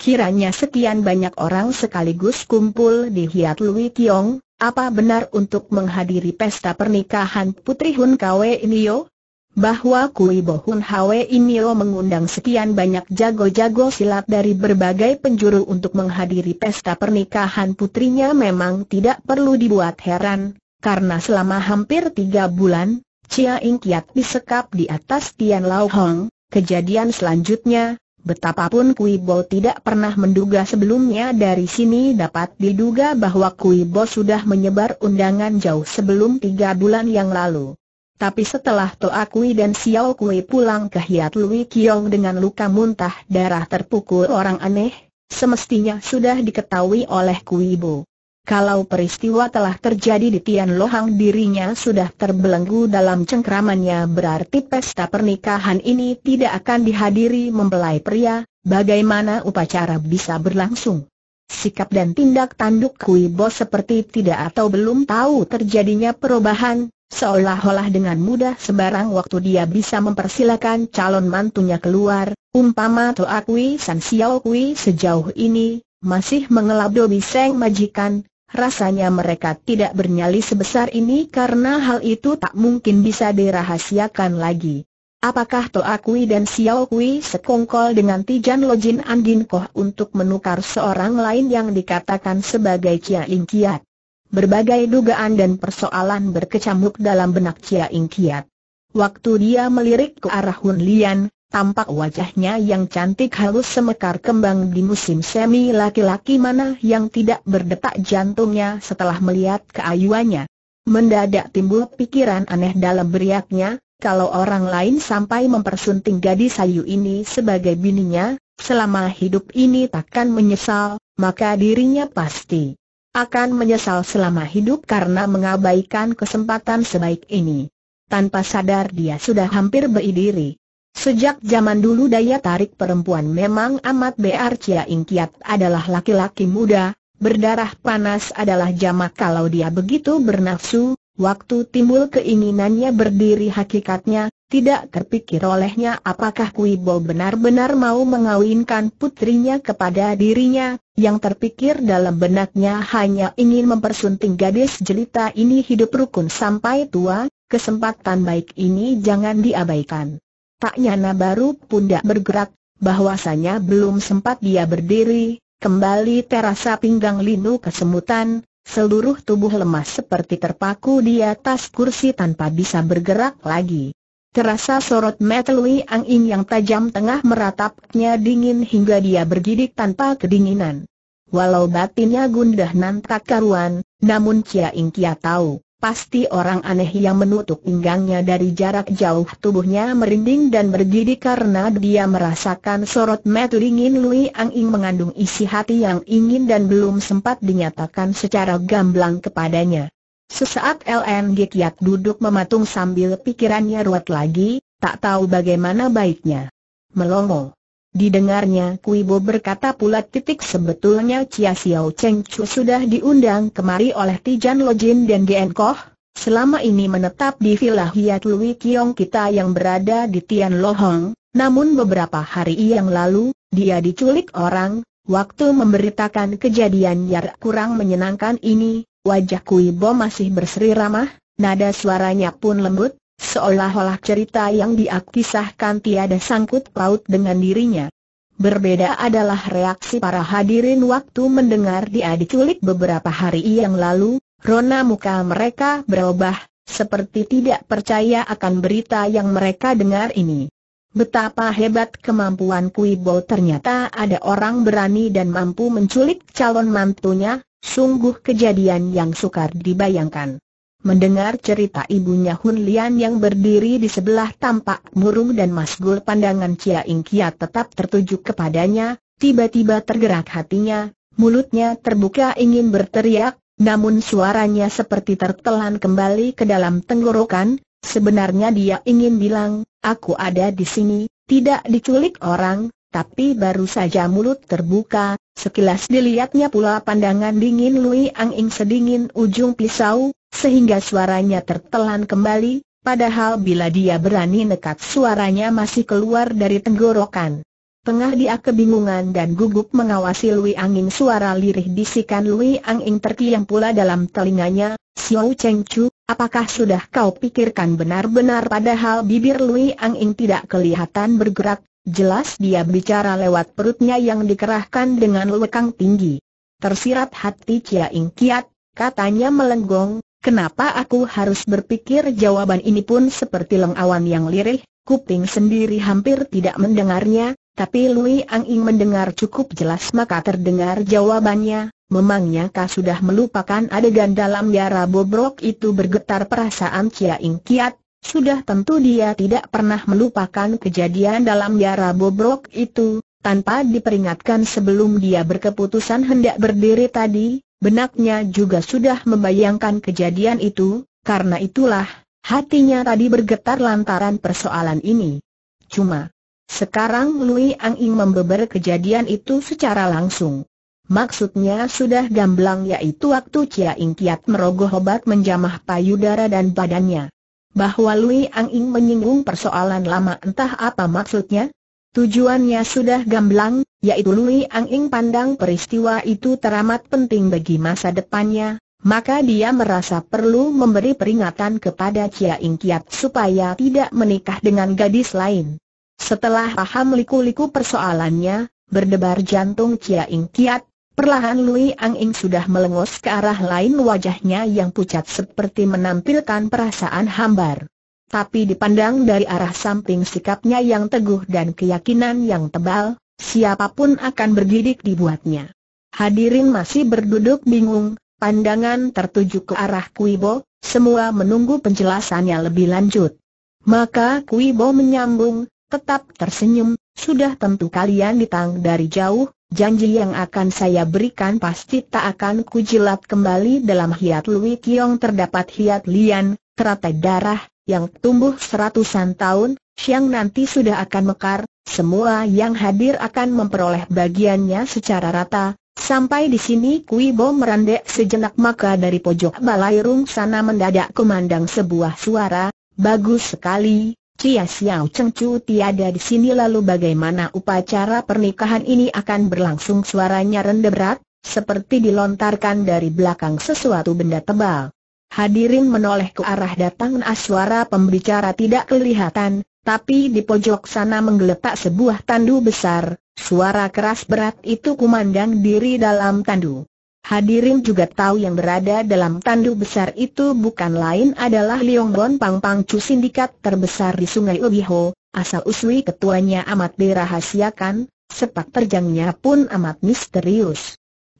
Kiranya sekian banyak orang sekaligus kumpul di Hiat Lui Kiong, apa benar untuk menghadiri pesta pernikahan Putri Hun Kwe Inio? Bahwa Kui Bo Hun Hwe Inio mengundang sekian banyak jago-jago silat dari berbagai penjuru untuk menghadiri pesta pernikahan putrinya memang tidak perlu dibuat heran, karena selama hampir tiga bulan, Chia Ing Kiat disekap di atas Tian Lau Hong, kejadian selanjutnya, betapapun Kui Bo tidak pernah menduga sebelumnya dari sini dapat diduga bahwa Kui Bo sudah menyebar undangan jauh sebelum tiga bulan yang lalu. Tapi setelah Toa Kui dan Xiao Kui pulang ke Hiat Lui Kiong dengan luka muntah darah terpukul orang aneh, semestinya sudah diketahui oleh Kui Bo. Kalau peristiwa telah terjadi di Tian Lohang dirinya sudah terbelenggu dalam cengkramannya berarti pesta pernikahan ini tidak akan dihadiri membelai pria, bagaimana upacara bisa berlangsung? Sikap dan tindak tanduk Kui Bo seperti tidak atau belum tahu terjadinya perubahan, seolah-olah dengan mudah sebarang waktu dia bisa mempersilahkan calon mantunya keluar, umpama Toa Kui San Xiao Kui sejauh ini, masih mengelabui Seng majikan, Rasanya mereka tidak bernyali sebesar ini karena hal itu tak mungkin bisa dirahasiakan lagi. Apakah Toa Kui dan Xiao Kui sekongkol dengan Tijan Lojin Andin Koh untuk menukar seorang lain yang dikatakan sebagai Chia Ing Kiat? Berbagai dugaan dan persoalan berkecamuk dalam benak Chia Ing Kiat. Waktu dia melirik ke arah Hun Lian, Tampak wajahnya yang cantik halus semekar kembang di musim semi laki-laki mana yang tidak berdetak jantungnya setelah melihat keayuannya. Mendadak timbul pikiran aneh dalam beriaknya, kalau orang lain sampai mempersunting gadis sayu ini sebagai bininya, selama hidup ini takkan menyesal, maka dirinya pasti akan menyesal selama hidup karena mengabaikan kesempatan sebaik ini. Tanpa sadar dia sudah hampir berdiri. Sejak zaman dulu daya tarik perempuan memang amat bear Cia Ingkiat adalah laki-laki muda, berdarah panas adalah jamak kalau dia begitu bernafsu, waktu timbul keinginannya berdiri hakikatnya, tidak terpikir olehnya apakah Kuibo benar-benar mau mengawinkan putrinya kepada dirinya, yang terpikir dalam benaknya hanya ingin mempersunting gadis jelita ini hidup rukun sampai tua, kesempatan baik ini jangan diabaikan. Pak Yana baru pundak bergerak, bahwasanya belum sempat dia berdiri, kembali terasa pinggang Linu kesemutan, seluruh tubuh lemas seperti terpaku di atas kursi tanpa bisa bergerak lagi. Terasa sorot mata Lui Ang yang tajam tengah meratapnya dingin hingga dia bergidik tanpa kedinginan. Walau batinnya gundah nan tak karuan, namun Kia Ing Kia tahu, Pasti orang aneh yang menutup pinggangnya dari jarak jauh tubuhnya merinding dan berdiri karena dia merasakan sorot mata dingin Lui Ang Ing mengandung isi hati yang ingin dan belum sempat dinyatakan secara gamblang kepadanya. Sesaat LNG Gekiat duduk mematung sambil pikirannya ruwet lagi, tak tahu bagaimana baiknya. Melongo. Didengarnya Kui Bo berkata pula titik sebetulnya Chia Xiao Cheng Chu sudah diundang kemari oleh Tijan Jin dan Gien Koh, selama ini menetap di Villa Hiat Lui Kiong kita yang berada di Tian Lohong, namun beberapa hari yang lalu, dia diculik orang, waktu memberitakan kejadian yang kurang menyenangkan ini, wajah Kui Bo masih berseri ramah, nada suaranya pun lembut, Seolah-olah cerita yang diakisahkan tiada sangkut paut dengan dirinya. Berbeda adalah reaksi para hadirin waktu mendengar dia diculik beberapa hari yang lalu, rona muka mereka berubah, seperti tidak percaya akan berita yang mereka dengar ini. Betapa hebat kemampuan Kui Bo ternyata ada orang berani dan mampu menculik calon mantunya, sungguh kejadian yang sukar dibayangkan. Mendengar cerita ibunya Hun Lian yang berdiri di sebelah tampak murung dan masgul pandangan Chia Ing Kia tetap tertuju kepadanya, tiba-tiba tergerak hatinya, mulutnya terbuka ingin berteriak, namun suaranya seperti tertelan kembali ke dalam tenggorokan, sebenarnya dia ingin bilang, aku ada di sini, tidak diculik orang, tapi baru saja mulut terbuka, sekilas dilihatnya pula pandangan dingin Lui Ang Ing sedingin ujung pisau, sehingga suaranya tertelan kembali, padahal bila dia berani nekat suaranya masih keluar dari tenggorokan. Tengah dia kebingungan dan gugup mengawasi Lui Angin suara lirih bisikan Lui Angin terkiam pula dalam telinganya, Xiao Cheng Chu, apakah sudah kau pikirkan benar-benar padahal bibir Lui Angin tidak kelihatan bergerak, jelas dia bicara lewat perutnya yang dikerahkan dengan lekang tinggi. Tersirat hati Chia Ing Kiat, katanya melenggong, Kenapa aku harus berpikir jawaban ini pun seperti lengawan yang lirih, kuping sendiri hampir tidak mendengarnya, tapi Lui Ang Ing mendengar cukup jelas maka terdengar jawabannya, memangnya kau sudah melupakan adegan dalam Yara Bobrok itu bergetar perasaan Chia Ing Kiat, sudah tentu dia tidak pernah melupakan kejadian dalam Yara Bobrok itu, tanpa diperingatkan sebelum dia berkeputusan hendak berdiri tadi, Benaknya juga sudah membayangkan kejadian itu, karena itulah, hatinya tadi bergetar lantaran persoalan ini. Cuma, sekarang Lui Ang Ing membeber kejadian itu secara langsung. Maksudnya sudah gamblang yaitu waktu Cia Ing Kiat merogoh obat menjamah payudara dan badannya. Bahwa Lui Ang Ing menyinggung persoalan lama entah apa maksudnya, Tujuannya sudah gamblang, yaitu Lui Ang Ing pandang peristiwa itu teramat penting bagi masa depannya, maka dia merasa perlu memberi peringatan kepada Chia Ing Kiat supaya tidak menikah dengan gadis lain. Setelah paham liku-liku persoalannya, berdebar jantung Chia Ing Kiat, perlahan Lui Ang Ing sudah melengos ke arah lain wajahnya yang pucat seperti menampilkan perasaan hambar. Tapi dipandang dari arah samping sikapnya yang teguh dan keyakinan yang tebal, siapapun akan bergidik dibuatnya. Hadirin masih berduduk bingung, pandangan tertuju ke arah Kuibo, semua menunggu penjelasannya lebih lanjut. Maka Kuibo menyambung, tetap tersenyum, sudah tentu kalian ditang dari jauh, janji yang akan saya berikan pasti tak akan kujilat kembali dalam hiat Lui Kiong terdapat hiat lian, teratai darah, yang tumbuh seratusan tahun, siang nanti sudah akan mekar, semua yang hadir akan memperoleh bagiannya secara rata. Sampai di sini Kui Bo merendek sejenak maka dari pojok balai rung sana mendadak kumandang sebuah suara, bagus sekali, Cia Xiao Cheng Chu tiada di sini lalu bagaimana upacara pernikahan ini akan berlangsung suaranya rendah berat, seperti dilontarkan dari belakang sesuatu benda tebal. Hadirin menoleh ke arah datang aswara pembicara tidak kelihatan, tapi di pojok sana menggeletak sebuah tandu besar, suara keras berat itu kumandang diri dalam tandu. Hadirin juga tahu yang berada dalam tandu besar itu bukan lain adalah Bon Pang Pangcu sindikat terbesar di Sungai Ubiho, asal usui ketuanya amat dirahasiakan, sepak terjangnya pun amat misterius.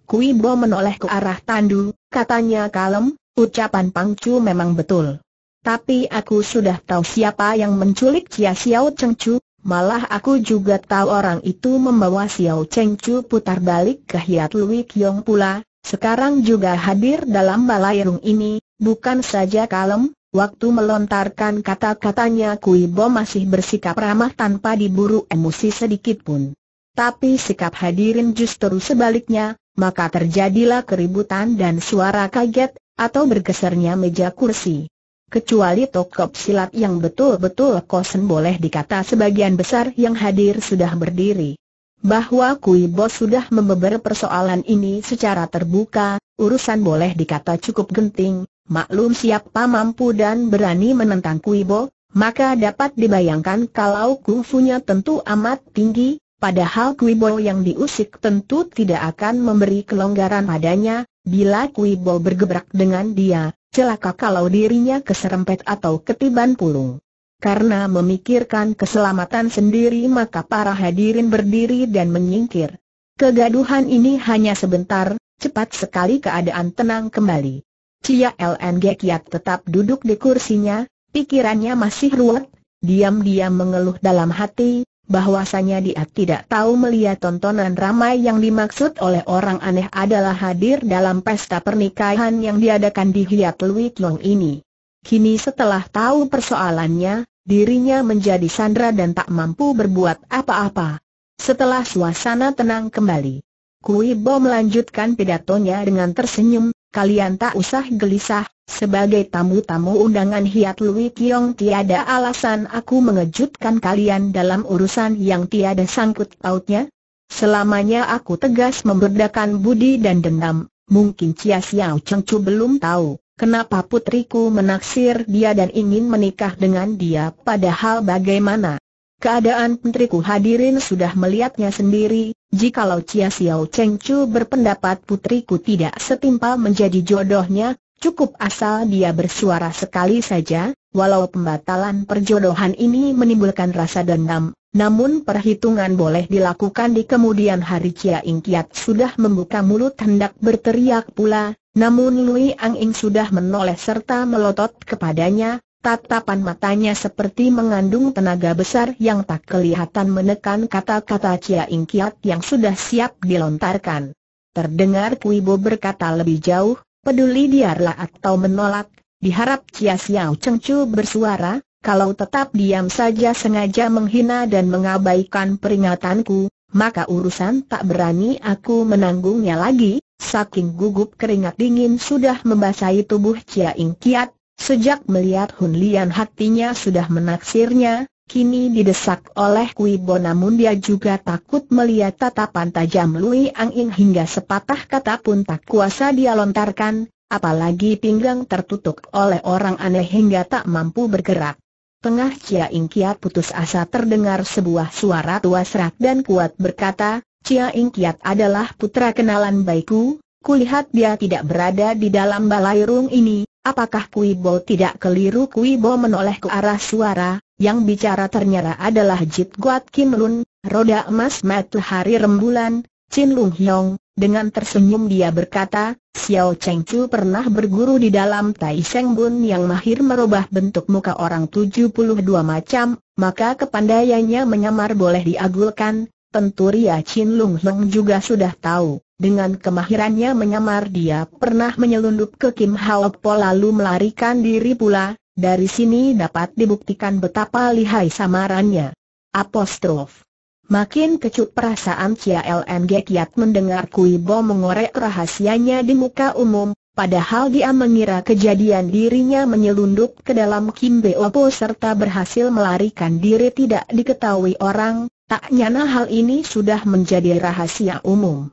Kuibo menoleh ke arah tandu, katanya kalem, Ucapan Pangcu memang betul. Tapi aku sudah tahu siapa yang menculik Chia Xiao Cheng Chu, malah aku juga tahu orang itu membawa Xiao Cheng Chu putar balik ke Hiat Lui Kiong pula, sekarang juga hadir dalam balai rung ini, bukan saja kalem, Waktu melontarkan kata-katanya Kui Bo masih bersikap ramah tanpa diburu emosi sedikit pun. Tapi sikap hadirin justru sebaliknya, maka terjadilah keributan dan suara kaget, atau bergesernya meja kursi. Kecuali tokop silat yang betul-betul kosen boleh dikata sebagian besar yang hadir sudah berdiri. Bahwa Kui Bos sudah membeber persoalan ini secara terbuka, urusan boleh dikata cukup genting, maklum siapa mampu dan berani menentang Kui Bo, maka dapat dibayangkan kalau kungfunya tentu amat tinggi, Padahal kui Bo yang diusik tentu tidak akan memberi kelonggaran padanya, bila kui Bo bergebrak dengan dia, celaka kalau dirinya keserempet atau ketiban pulung. Karena memikirkan keselamatan sendiri maka para hadirin berdiri dan menyingkir. Kegaduhan ini hanya sebentar, cepat sekali keadaan tenang kembali. Cia LNG Kiat tetap duduk di kursinya, pikirannya masih ruwet, diam-diam mengeluh dalam hati, bahwasanya dia tidak tahu melihat tontonan ramai yang dimaksud oleh orang aneh adalah hadir dalam pesta pernikahan yang diadakan di Hiat Lui Long ini. Kini setelah tahu persoalannya, dirinya menjadi sandra dan tak mampu berbuat apa-apa. Setelah suasana tenang kembali, Kui Bo melanjutkan pidatonya dengan tersenyum kalian tak usah gelisah, sebagai tamu-tamu undangan Hiat Lui Kiong tiada alasan aku mengejutkan kalian dalam urusan yang tiada sangkut pautnya. Selamanya aku tegas membedakan budi dan dendam, mungkin Cia Xiao Chu belum tahu. Kenapa putriku menaksir dia dan ingin menikah dengan dia padahal bagaimana Keadaan putriku hadirin sudah melihatnya sendiri, jikalau Chia Xiao Cheng Chu berpendapat putriku tidak setimpal menjadi jodohnya, cukup asal dia bersuara sekali saja, walau pembatalan perjodohan ini menimbulkan rasa dendam, namun perhitungan boleh dilakukan di kemudian hari Chia Ing Kiat sudah membuka mulut hendak berteriak pula, namun Lui Ang Ing sudah menoleh serta melotot kepadanya, Tatapan matanya seperti mengandung tenaga besar yang tak kelihatan menekan kata-kata Cia Ingkiat yang sudah siap dilontarkan. Terdengar Kuibo berkata lebih jauh, peduli diarlah atau menolak, diharap Cia Xiao Chu bersuara, kalau tetap diam saja sengaja menghina dan mengabaikan peringatanku, maka urusan tak berani aku menanggungnya lagi, saking gugup keringat dingin sudah membasahi tubuh Cia Ingkiat, Sejak melihat Hun Lian hatinya sudah menaksirnya, kini didesak oleh Kui Bo namun dia juga takut melihat tatapan tajam Lui Ang In hingga sepatah kata pun tak kuasa dia lontarkan, apalagi pinggang tertutup oleh orang aneh hingga tak mampu bergerak. Tengah Cia Ing Kiat putus asa terdengar sebuah suara tua serak dan kuat berkata, Cia Ing Kiat adalah putra kenalan baikku, kulihat dia tidak berada di dalam balairung ini, Apakah Kui Bo tidak keliru Kui Bo menoleh ke arah suara, yang bicara ternyata adalah Jit Guat Kim Lun, roda emas matahari rembulan, Chin Lung Hyong, dengan tersenyum dia berkata, Xiao Cheng Chu pernah berguru di dalam Tai Seng Bun yang mahir merubah bentuk muka orang 72 macam, maka kepandaiannya menyamar boleh diagulkan, tentu Ria Chin Lung Hyong juga sudah tahu. Dengan kemahirannya menyamar dia pernah menyelundup ke Kim Hao Po lalu melarikan diri pula, dari sini dapat dibuktikan betapa lihai samarannya. Apostrof. Makin kecut perasaan Chia LNG Kiat mendengar Kui Bo mengorek rahasianya di muka umum, Padahal dia mengira kejadian dirinya menyelundup ke dalam Kim Po serta berhasil melarikan diri tidak diketahui orang, tak nyana hal ini sudah menjadi rahasia umum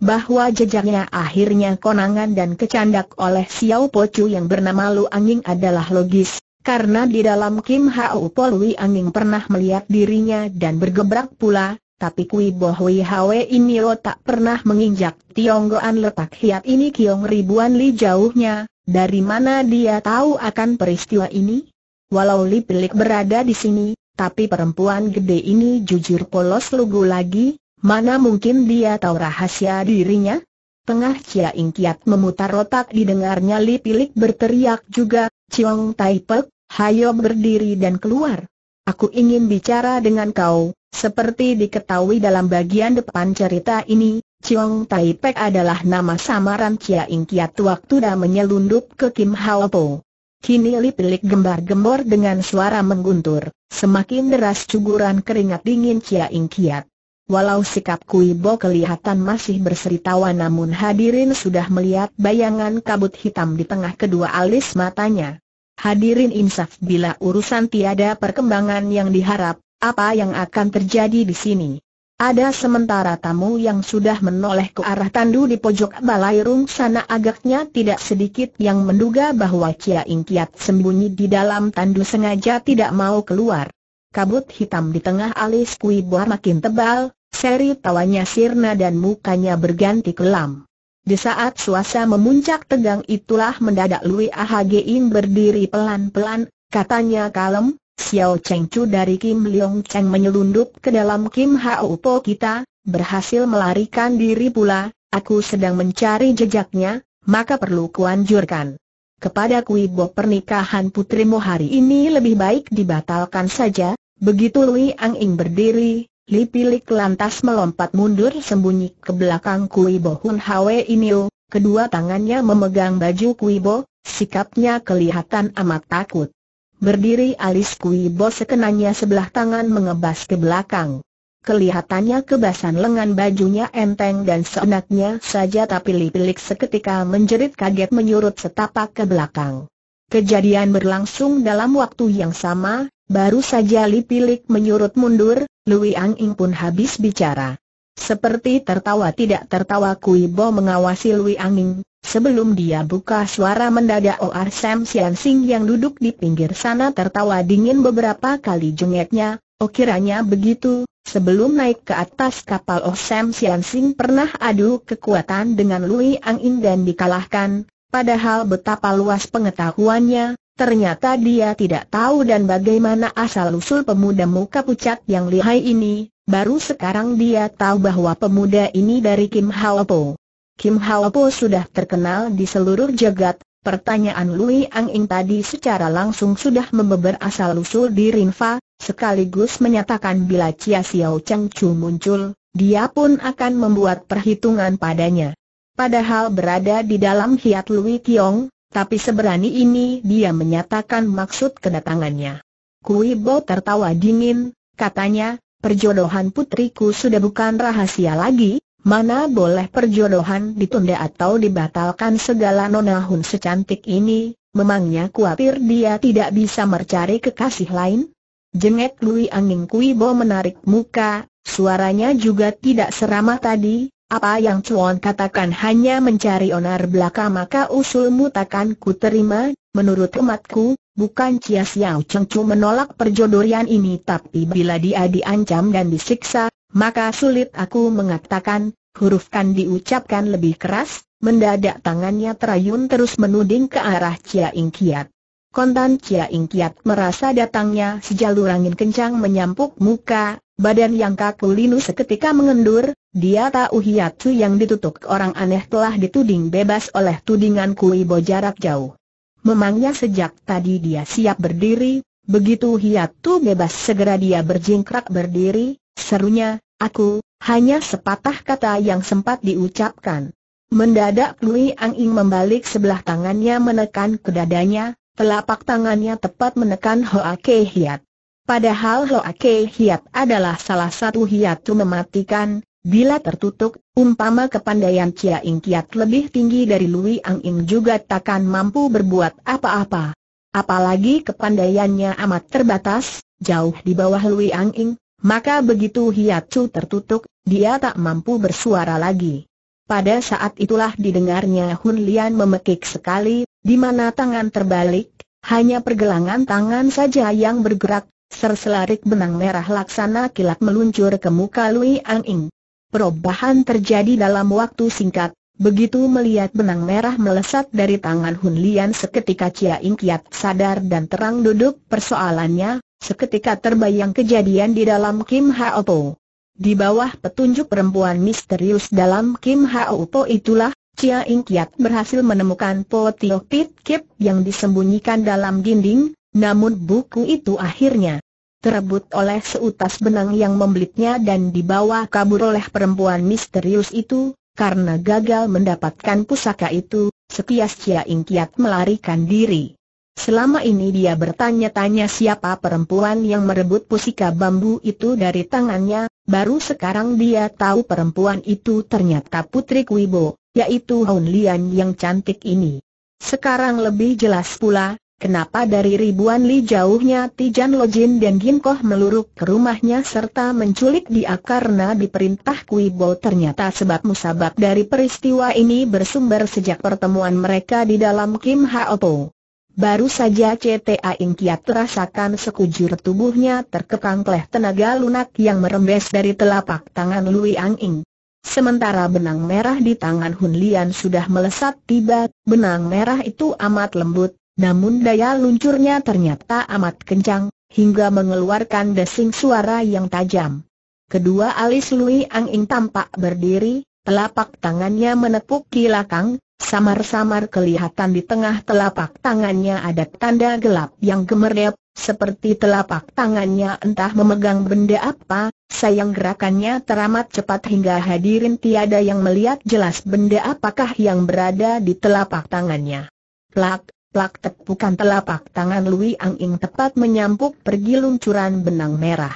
bahwa jejaknya akhirnya konangan dan kecandak oleh Xiao Po Chu yang bernama Lu Anging adalah logis, karena di dalam Kim Hao Po Anging pernah melihat dirinya dan bergebrak pula, tapi Kui Bo Hui Hwe ini lo tak pernah menginjak Tionggoan letak hiat ini kiong ribuan li jauhnya, dari mana dia tahu akan peristiwa ini? Walau Li Pilik berada di sini, tapi perempuan gede ini jujur polos lugu lagi, Mana mungkin dia tahu rahasia dirinya? Tengah Cia Ing Kiat memutar otak didengarnya Li Pilik berteriak juga, Ciong Tai Pek, hayo berdiri dan keluar. Aku ingin bicara dengan kau, seperti diketahui dalam bagian depan cerita ini, Ciong Tai Pek adalah nama samaran Cia Ing Kiat waktu dah menyelundup ke Kim Hao Po. Kini Li Pilik gembar-gembor dengan suara mengguntur, semakin deras cuguran keringat dingin Cia Ing Kiat. Walau sikap Kuibo kelihatan masih berseritawa namun hadirin sudah melihat bayangan kabut hitam di tengah kedua alis matanya. Hadirin insaf bila urusan tiada perkembangan yang diharap, apa yang akan terjadi di sini? Ada sementara tamu yang sudah menoleh ke arah tandu di pojok balai rung sana agaknya tidak sedikit yang menduga bahwa Kia Ingkiat sembunyi di dalam tandu sengaja tidak mau keluar. Kabut hitam di tengah alis Kuibo makin tebal, Seri tawanya sirna dan mukanya berganti kelam. Di saat suasana memuncak tegang itulah mendadak Lui Ahagein berdiri pelan-pelan, katanya kalem, Xiao Cheng Chu dari Kim Leong Cheng menyelundup ke dalam Kim Hao Po kita, berhasil melarikan diri pula, aku sedang mencari jejaknya, maka perlu kuanjurkan. Kepada Kuibo pernikahan putrimu hari ini lebih baik dibatalkan saja, begitu Lui Ang Ing berdiri, Li Pilik lantas melompat mundur sembunyi ke belakang Kui Bo Hun Hwe Inio, kedua tangannya memegang baju Kui Bo, sikapnya kelihatan amat takut. Berdiri alis Kui Bo sekenanya sebelah tangan mengebas ke belakang. Kelihatannya kebasan lengan bajunya enteng dan seenaknya saja tapi Li Pilik seketika menjerit kaget menyurut setapak ke belakang. Kejadian berlangsung dalam waktu yang sama, baru saja Li Pilik menyurut mundur, Lui Ang Ing pun habis bicara. Seperti tertawa tidak tertawa Kui Bo mengawasi Lui Ang Ing, sebelum dia buka suara mendadak O.R. Sam Sian Sing yang duduk di pinggir sana tertawa dingin beberapa kali jengeknya, oh kiranya begitu, sebelum naik ke atas kapal O.R. Sam Sian Sing pernah adu kekuatan dengan Lui Ang Ing dan dikalahkan, padahal betapa luas pengetahuannya, Ternyata dia tidak tahu dan bagaimana asal-usul pemuda muka pucat yang lihai ini, baru sekarang dia tahu bahwa pemuda ini dari Kim Haopo. Kim Haopo sudah terkenal di seluruh jagat, pertanyaan Lui Ang Ing tadi secara langsung sudah membeber asal-usul di Rinfa, sekaligus menyatakan bila Chia Xiao Cheng Chu muncul, dia pun akan membuat perhitungan padanya. Padahal berada di dalam hiat Lui Kiong tapi seberani ini dia menyatakan maksud kedatangannya. Kui Bo tertawa dingin, katanya, perjodohan putriku sudah bukan rahasia lagi, mana boleh perjodohan ditunda atau dibatalkan segala nona Hun secantik ini, memangnya kuatir dia tidak bisa mencari kekasih lain? Jengek Lui Angin Kui Bo menarik muka, suaranya juga tidak seramah tadi, apa yang Chuan katakan hanya mencari onar belaka maka usulmu takkan ku terima, menurut umatku, bukan Cia Xiao Cheng Chu menolak perjodohan ini tapi bila dia diancam dan disiksa, maka sulit aku mengatakan, huruf kan diucapkan lebih keras, mendadak tangannya terayun terus menuding ke arah Cia Ing Kiat. Kontan Cia Ing Kiat merasa datangnya sejalur angin kencang menyampuk muka, Badan yang kaku Linu seketika mengendur, dia tahu Hiatsu yang ditutup orang aneh telah dituding bebas oleh tudingan Kuibo jarak jauh. Memangnya sejak tadi dia siap berdiri, begitu Hiatsu bebas segera dia berjingkrak berdiri, serunya, aku, hanya sepatah kata yang sempat diucapkan. Mendadak Lui Ang Ing membalik sebelah tangannya menekan ke dadanya, telapak tangannya tepat menekan Hoa Ke Hiat. Padahal kei Hiat adalah salah satu hiatu mematikan, bila tertutup, umpama kepandaian Chia Ing Kiat lebih tinggi dari Lui Ang Ing juga takkan mampu berbuat apa-apa. Apalagi kepandaiannya amat terbatas, jauh di bawah Lui Ang Ing, maka begitu Hiacu tertutup, dia tak mampu bersuara lagi. Pada saat itulah didengarnya Hun Lian memekik sekali, di mana tangan terbalik, hanya pergelangan tangan saja yang bergerak, Serselarik benang merah laksana kilat meluncur ke muka Lui Ang Ing. Perubahan terjadi dalam waktu singkat, begitu melihat benang merah melesat dari tangan Hun Lian seketika Chia Ing Kiat sadar dan terang duduk persoalannya, seketika terbayang kejadian di dalam Kim Hao Po. Di bawah petunjuk perempuan misterius dalam Kim Hao Po itulah, Chia Ing Kiat berhasil menemukan Po Tio Pit Kip yang disembunyikan dalam dinding, namun buku itu akhirnya terebut oleh seutas benang yang membelitnya dan dibawa kabur oleh perempuan misterius itu, karena gagal mendapatkan pusaka itu, Sekias Cia kiat melarikan diri. Selama ini dia bertanya-tanya siapa perempuan yang merebut pusika bambu itu dari tangannya, baru sekarang dia tahu perempuan itu ternyata Putri Kuibo, yaitu Hun Lian yang cantik ini. Sekarang lebih jelas pula, Kenapa dari ribuan li jauhnya Tijan Lojin dan Ginkoh meluruk ke rumahnya serta menculik dia karena diperintah Kuibo ternyata sebab musabab dari peristiwa ini bersumber sejak pertemuan mereka di dalam Kim Haopo. Baru saja CTA Ing Kiat terasakan sekujur tubuhnya terkekang oleh tenaga lunak yang merembes dari telapak tangan Lui Ang Ing. Sementara benang merah di tangan Hun Lian sudah melesat tiba, benang merah itu amat lembut, namun daya luncurnya ternyata amat kencang, hingga mengeluarkan desing suara yang tajam. Kedua alis Lui Ang Ing tampak berdiri, telapak tangannya menepuk kilakang, samar-samar kelihatan di tengah telapak tangannya ada tanda gelap yang gemerlap, seperti telapak tangannya entah memegang benda apa, sayang gerakannya teramat cepat hingga hadirin tiada yang melihat jelas benda apakah yang berada di telapak tangannya. Plak, Plak tepukan telapak tangan Lui Ang Ing tepat menyampuk pergi luncuran benang merah.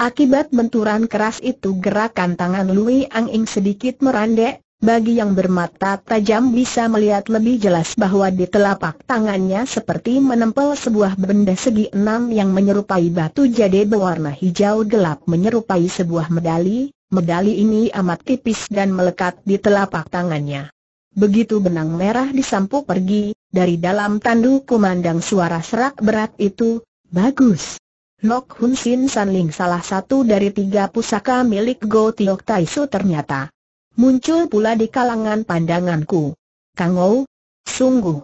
Akibat benturan keras itu gerakan tangan Lui Ang Ing sedikit merandek, bagi yang bermata tajam bisa melihat lebih jelas bahwa di telapak tangannya seperti menempel sebuah benda segi enam yang menyerupai batu jade berwarna hijau gelap menyerupai sebuah medali, medali ini amat tipis dan melekat di telapak tangannya. Begitu benang merah disampuk pergi, dari dalam tandu kumandang suara serak berat itu, bagus. Lok Hun Sin San Ling salah satu dari tiga pusaka milik Go Tiok Tai Su ternyata muncul pula di kalangan pandanganku. Kangou, sungguh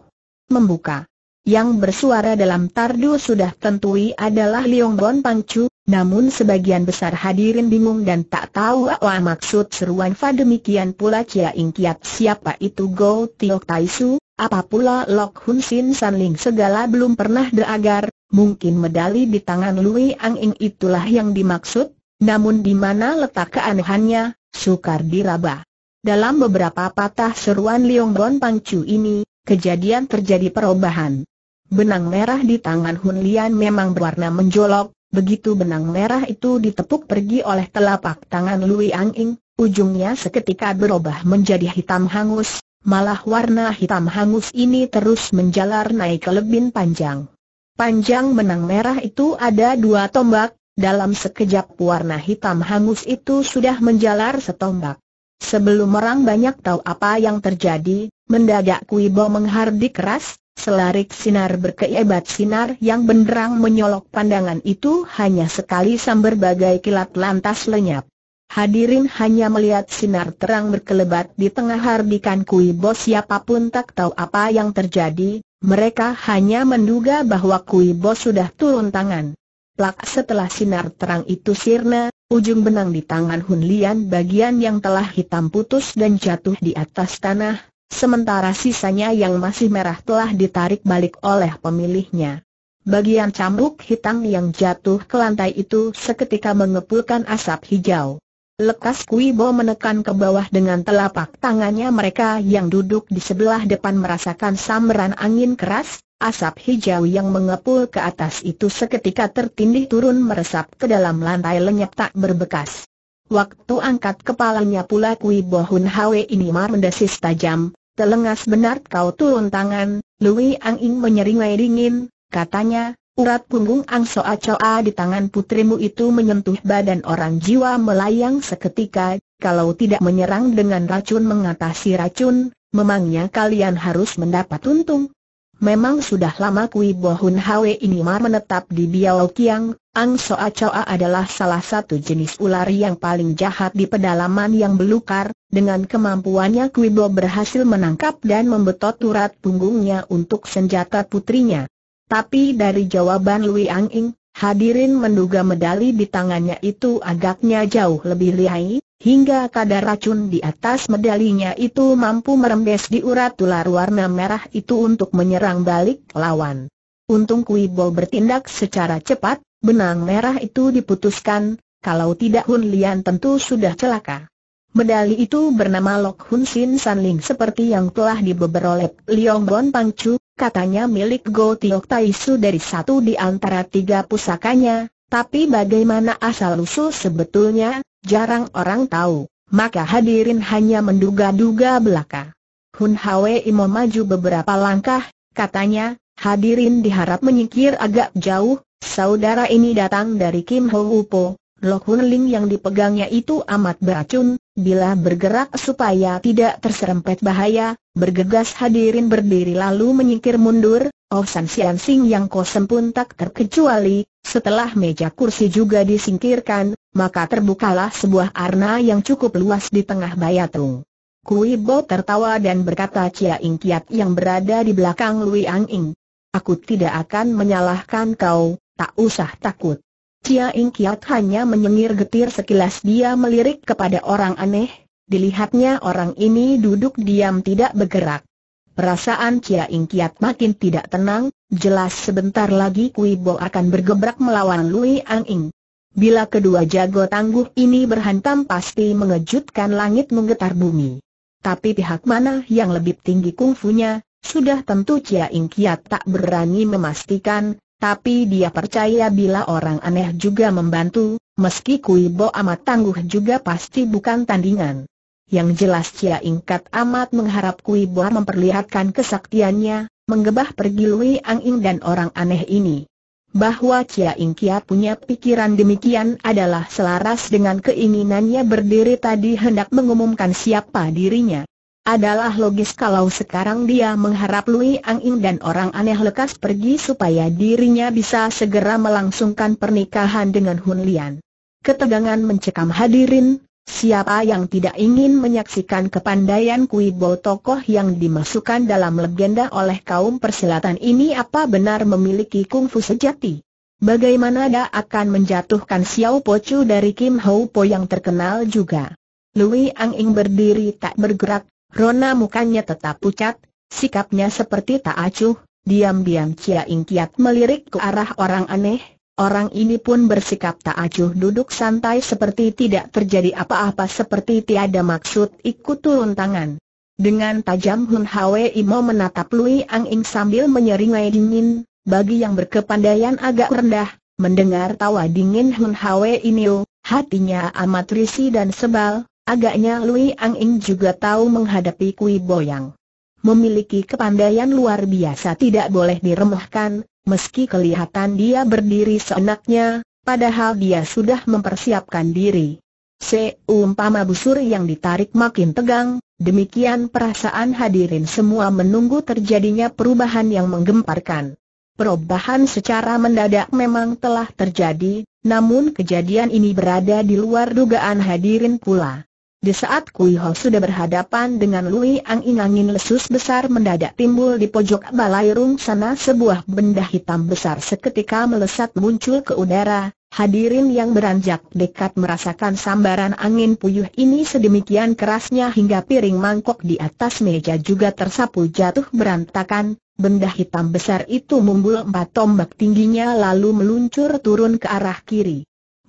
membuka. Yang bersuara dalam tardu sudah tentui adalah Liong Bon Chu, namun sebagian besar hadirin bingung dan tak tahu apa maksud seruan Fa demikian pula Chia Kiat siapa itu Go Tiok Tai Su. Apa pula Lok Hun Sin Ling segala belum pernah deagar? mungkin medali di tangan Lui Ang Ing itulah yang dimaksud, namun di mana letak keanehannya, sukar diraba. Dalam beberapa patah seruan Liong Bon Pang Chu ini, kejadian terjadi perubahan. Benang merah di tangan Hun Lian memang berwarna menjolok, begitu benang merah itu ditepuk pergi oleh telapak tangan Lui Ang Ing, ujungnya seketika berubah menjadi hitam hangus, malah warna hitam hangus ini terus menjalar naik ke lebih panjang. Panjang benang merah itu ada dua tombak, dalam sekejap warna hitam hangus itu sudah menjalar setombak. Sebelum orang banyak tahu apa yang terjadi, mendadak Kuibo menghardik keras, selarik sinar berkeibat sinar yang benderang menyolok pandangan itu hanya sekali sambar bagai kilat lantas lenyap. Hadirin hanya melihat sinar terang berkelebat di tengah hardikan Kui Bos siapapun tak tahu apa yang terjadi, mereka hanya menduga bahwa Kui Bos sudah turun tangan. Plak setelah sinar terang itu sirna, ujung benang di tangan Hun Lian bagian yang telah hitam putus dan jatuh di atas tanah, sementara sisanya yang masih merah telah ditarik balik oleh pemilihnya. Bagian cambuk hitam yang jatuh ke lantai itu seketika mengepulkan asap hijau. Lekas kui bo menekan ke bawah dengan telapak tangannya mereka yang duduk di sebelah depan merasakan samberan angin keras, asap hijau yang mengepul ke atas itu seketika tertindih turun meresap ke dalam lantai lenyap tak berbekas. Waktu angkat kepalanya pula kui bo Hun Hwe ini mar mendesis tajam, telengas benar kau turun tangan, Lui Ang Ing menyeringai dingin, katanya, Urat punggung Soa Coa di tangan putrimu itu menyentuh badan orang jiwa melayang seketika, kalau tidak menyerang dengan racun mengatasi racun, memangnya kalian harus mendapat untung. Memang sudah lama Kui Bohun Hwe ini mar menetap di Biao Kiang, Soa Coa adalah salah satu jenis ular yang paling jahat di pedalaman yang belukar, dengan kemampuannya Kui Bo berhasil menangkap dan membetot urat punggungnya untuk senjata putrinya. Tapi dari jawaban Lui Ang Ing, hadirin menduga medali di tangannya itu agaknya jauh lebih lihai, hingga kadar racun di atas medalinya itu mampu merembes di urat tular warna merah itu untuk menyerang balik lawan. Untung Kui Bol bertindak secara cepat, benang merah itu diputuskan, kalau tidak Hun Lian tentu sudah celaka. Medali itu bernama Lok Hun Sin San Ling seperti yang telah dibeberoleh Liong Bon Pang Chu, katanya milik Go Tiok Tai Su dari satu di antara tiga pusakanya, tapi bagaimana asal-usul sebetulnya, jarang orang tahu, maka hadirin hanya menduga-duga belaka. Hun Hwe Imo maju beberapa langkah, katanya, hadirin diharap menyingkir agak jauh, saudara ini datang dari Kim Ho Upo, Lo Hun yang dipegangnya itu amat beracun, bila bergerak supaya tidak terserempet bahaya, bergegas hadirin berdiri lalu menyingkir mundur, Oh San Sian Sing yang kosem pun tak terkecuali, setelah meja kursi juga disingkirkan, maka terbukalah sebuah arna yang cukup luas di tengah bayatung. Kui Bo tertawa dan berkata Cia Ing Kiat yang berada di belakang Lui Ang Ing. Aku tidak akan menyalahkan kau, tak usah takut. Cia Ing Kiat hanya menyengir getir sekilas dia melirik kepada orang aneh, dilihatnya orang ini duduk diam tidak bergerak. Perasaan Cia Ing Kiat makin tidak tenang, jelas sebentar lagi Kui Bo akan bergebrak melawan Lui Ang Ing. Bila kedua jago tangguh ini berhantam pasti mengejutkan langit menggetar bumi. Tapi pihak mana yang lebih tinggi kungfunya, sudah tentu Cia Ing Kiat tak berani memastikan, tapi dia percaya bila orang aneh juga membantu, meski Kui Bo amat tangguh juga pasti bukan tandingan. Yang jelas Cia Ingkat amat mengharap Kui Bo memperlihatkan kesaktiannya, menggebah pergi Lui Ang Ing dan orang aneh ini. Bahwa Cia Ingkia punya pikiran demikian adalah selaras dengan keinginannya berdiri tadi hendak mengumumkan siapa dirinya. Adalah logis kalau sekarang dia mengharap Lui Ang Ing dan orang aneh lekas pergi supaya dirinya bisa segera melangsungkan pernikahan dengan Hun Lian. Ketegangan mencekam hadirin, siapa yang tidak ingin menyaksikan kepandaian Kui Bo tokoh yang dimasukkan dalam legenda oleh kaum persilatan ini apa benar memiliki kungfu sejati? Bagaimana dia akan menjatuhkan Xiao Po Chu dari Kim Ho Po yang terkenal juga? Lui Ang Ing berdiri tak bergerak, Rona mukanya tetap pucat, sikapnya seperti tak acuh, diam-diam Cia Ingkiat melirik ke arah orang aneh, orang ini pun bersikap tak acuh duduk santai seperti tidak terjadi apa-apa seperti tiada maksud ikut turun tangan. Dengan tajam Hun Hwe Imo menatap Lui Ang Ing sambil menyeringai dingin, bagi yang berkepandaian agak rendah, mendengar tawa dingin Hun Hwe Imo, hatinya amat risih dan sebal, Agaknya Lui Ang Ing juga tahu menghadapi Kui Boyang. Memiliki kepandaian luar biasa tidak boleh diremehkan, meski kelihatan dia berdiri seenaknya, padahal dia sudah mempersiapkan diri. Seumpama busur yang ditarik makin tegang, demikian perasaan hadirin semua menunggu terjadinya perubahan yang menggemparkan. Perubahan secara mendadak memang telah terjadi, namun kejadian ini berada di luar dugaan hadirin pula. Di saat Kui Ho sudah berhadapan dengan Lui Ang Ing angin lesus besar mendadak timbul di pojok balai rung sana sebuah benda hitam besar seketika melesat muncul ke udara, hadirin yang beranjak dekat merasakan sambaran angin puyuh ini sedemikian kerasnya hingga piring mangkok di atas meja juga tersapu jatuh berantakan, Benda hitam besar itu mumbul empat tombak tingginya lalu meluncur turun ke arah kiri.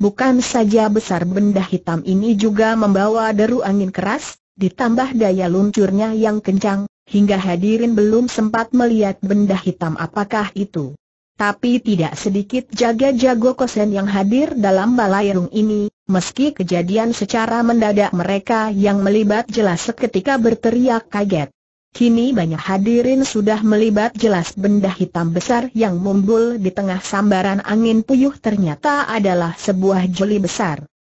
Bukan saja besar benda hitam ini juga membawa deru angin keras, ditambah daya luncurnya yang kencang, hingga hadirin belum sempat melihat benda hitam apakah itu. Tapi tidak sedikit jaga-jago kosen yang hadir dalam balairung ini, meski kejadian secara mendadak mereka yang melibat jelas seketika berteriak kaget. Kini banyak hadirin sudah melibat jelas benda hitam besar yang mumbul di tengah sambaran angin puyuh ternyata adalah sebuah joli besar.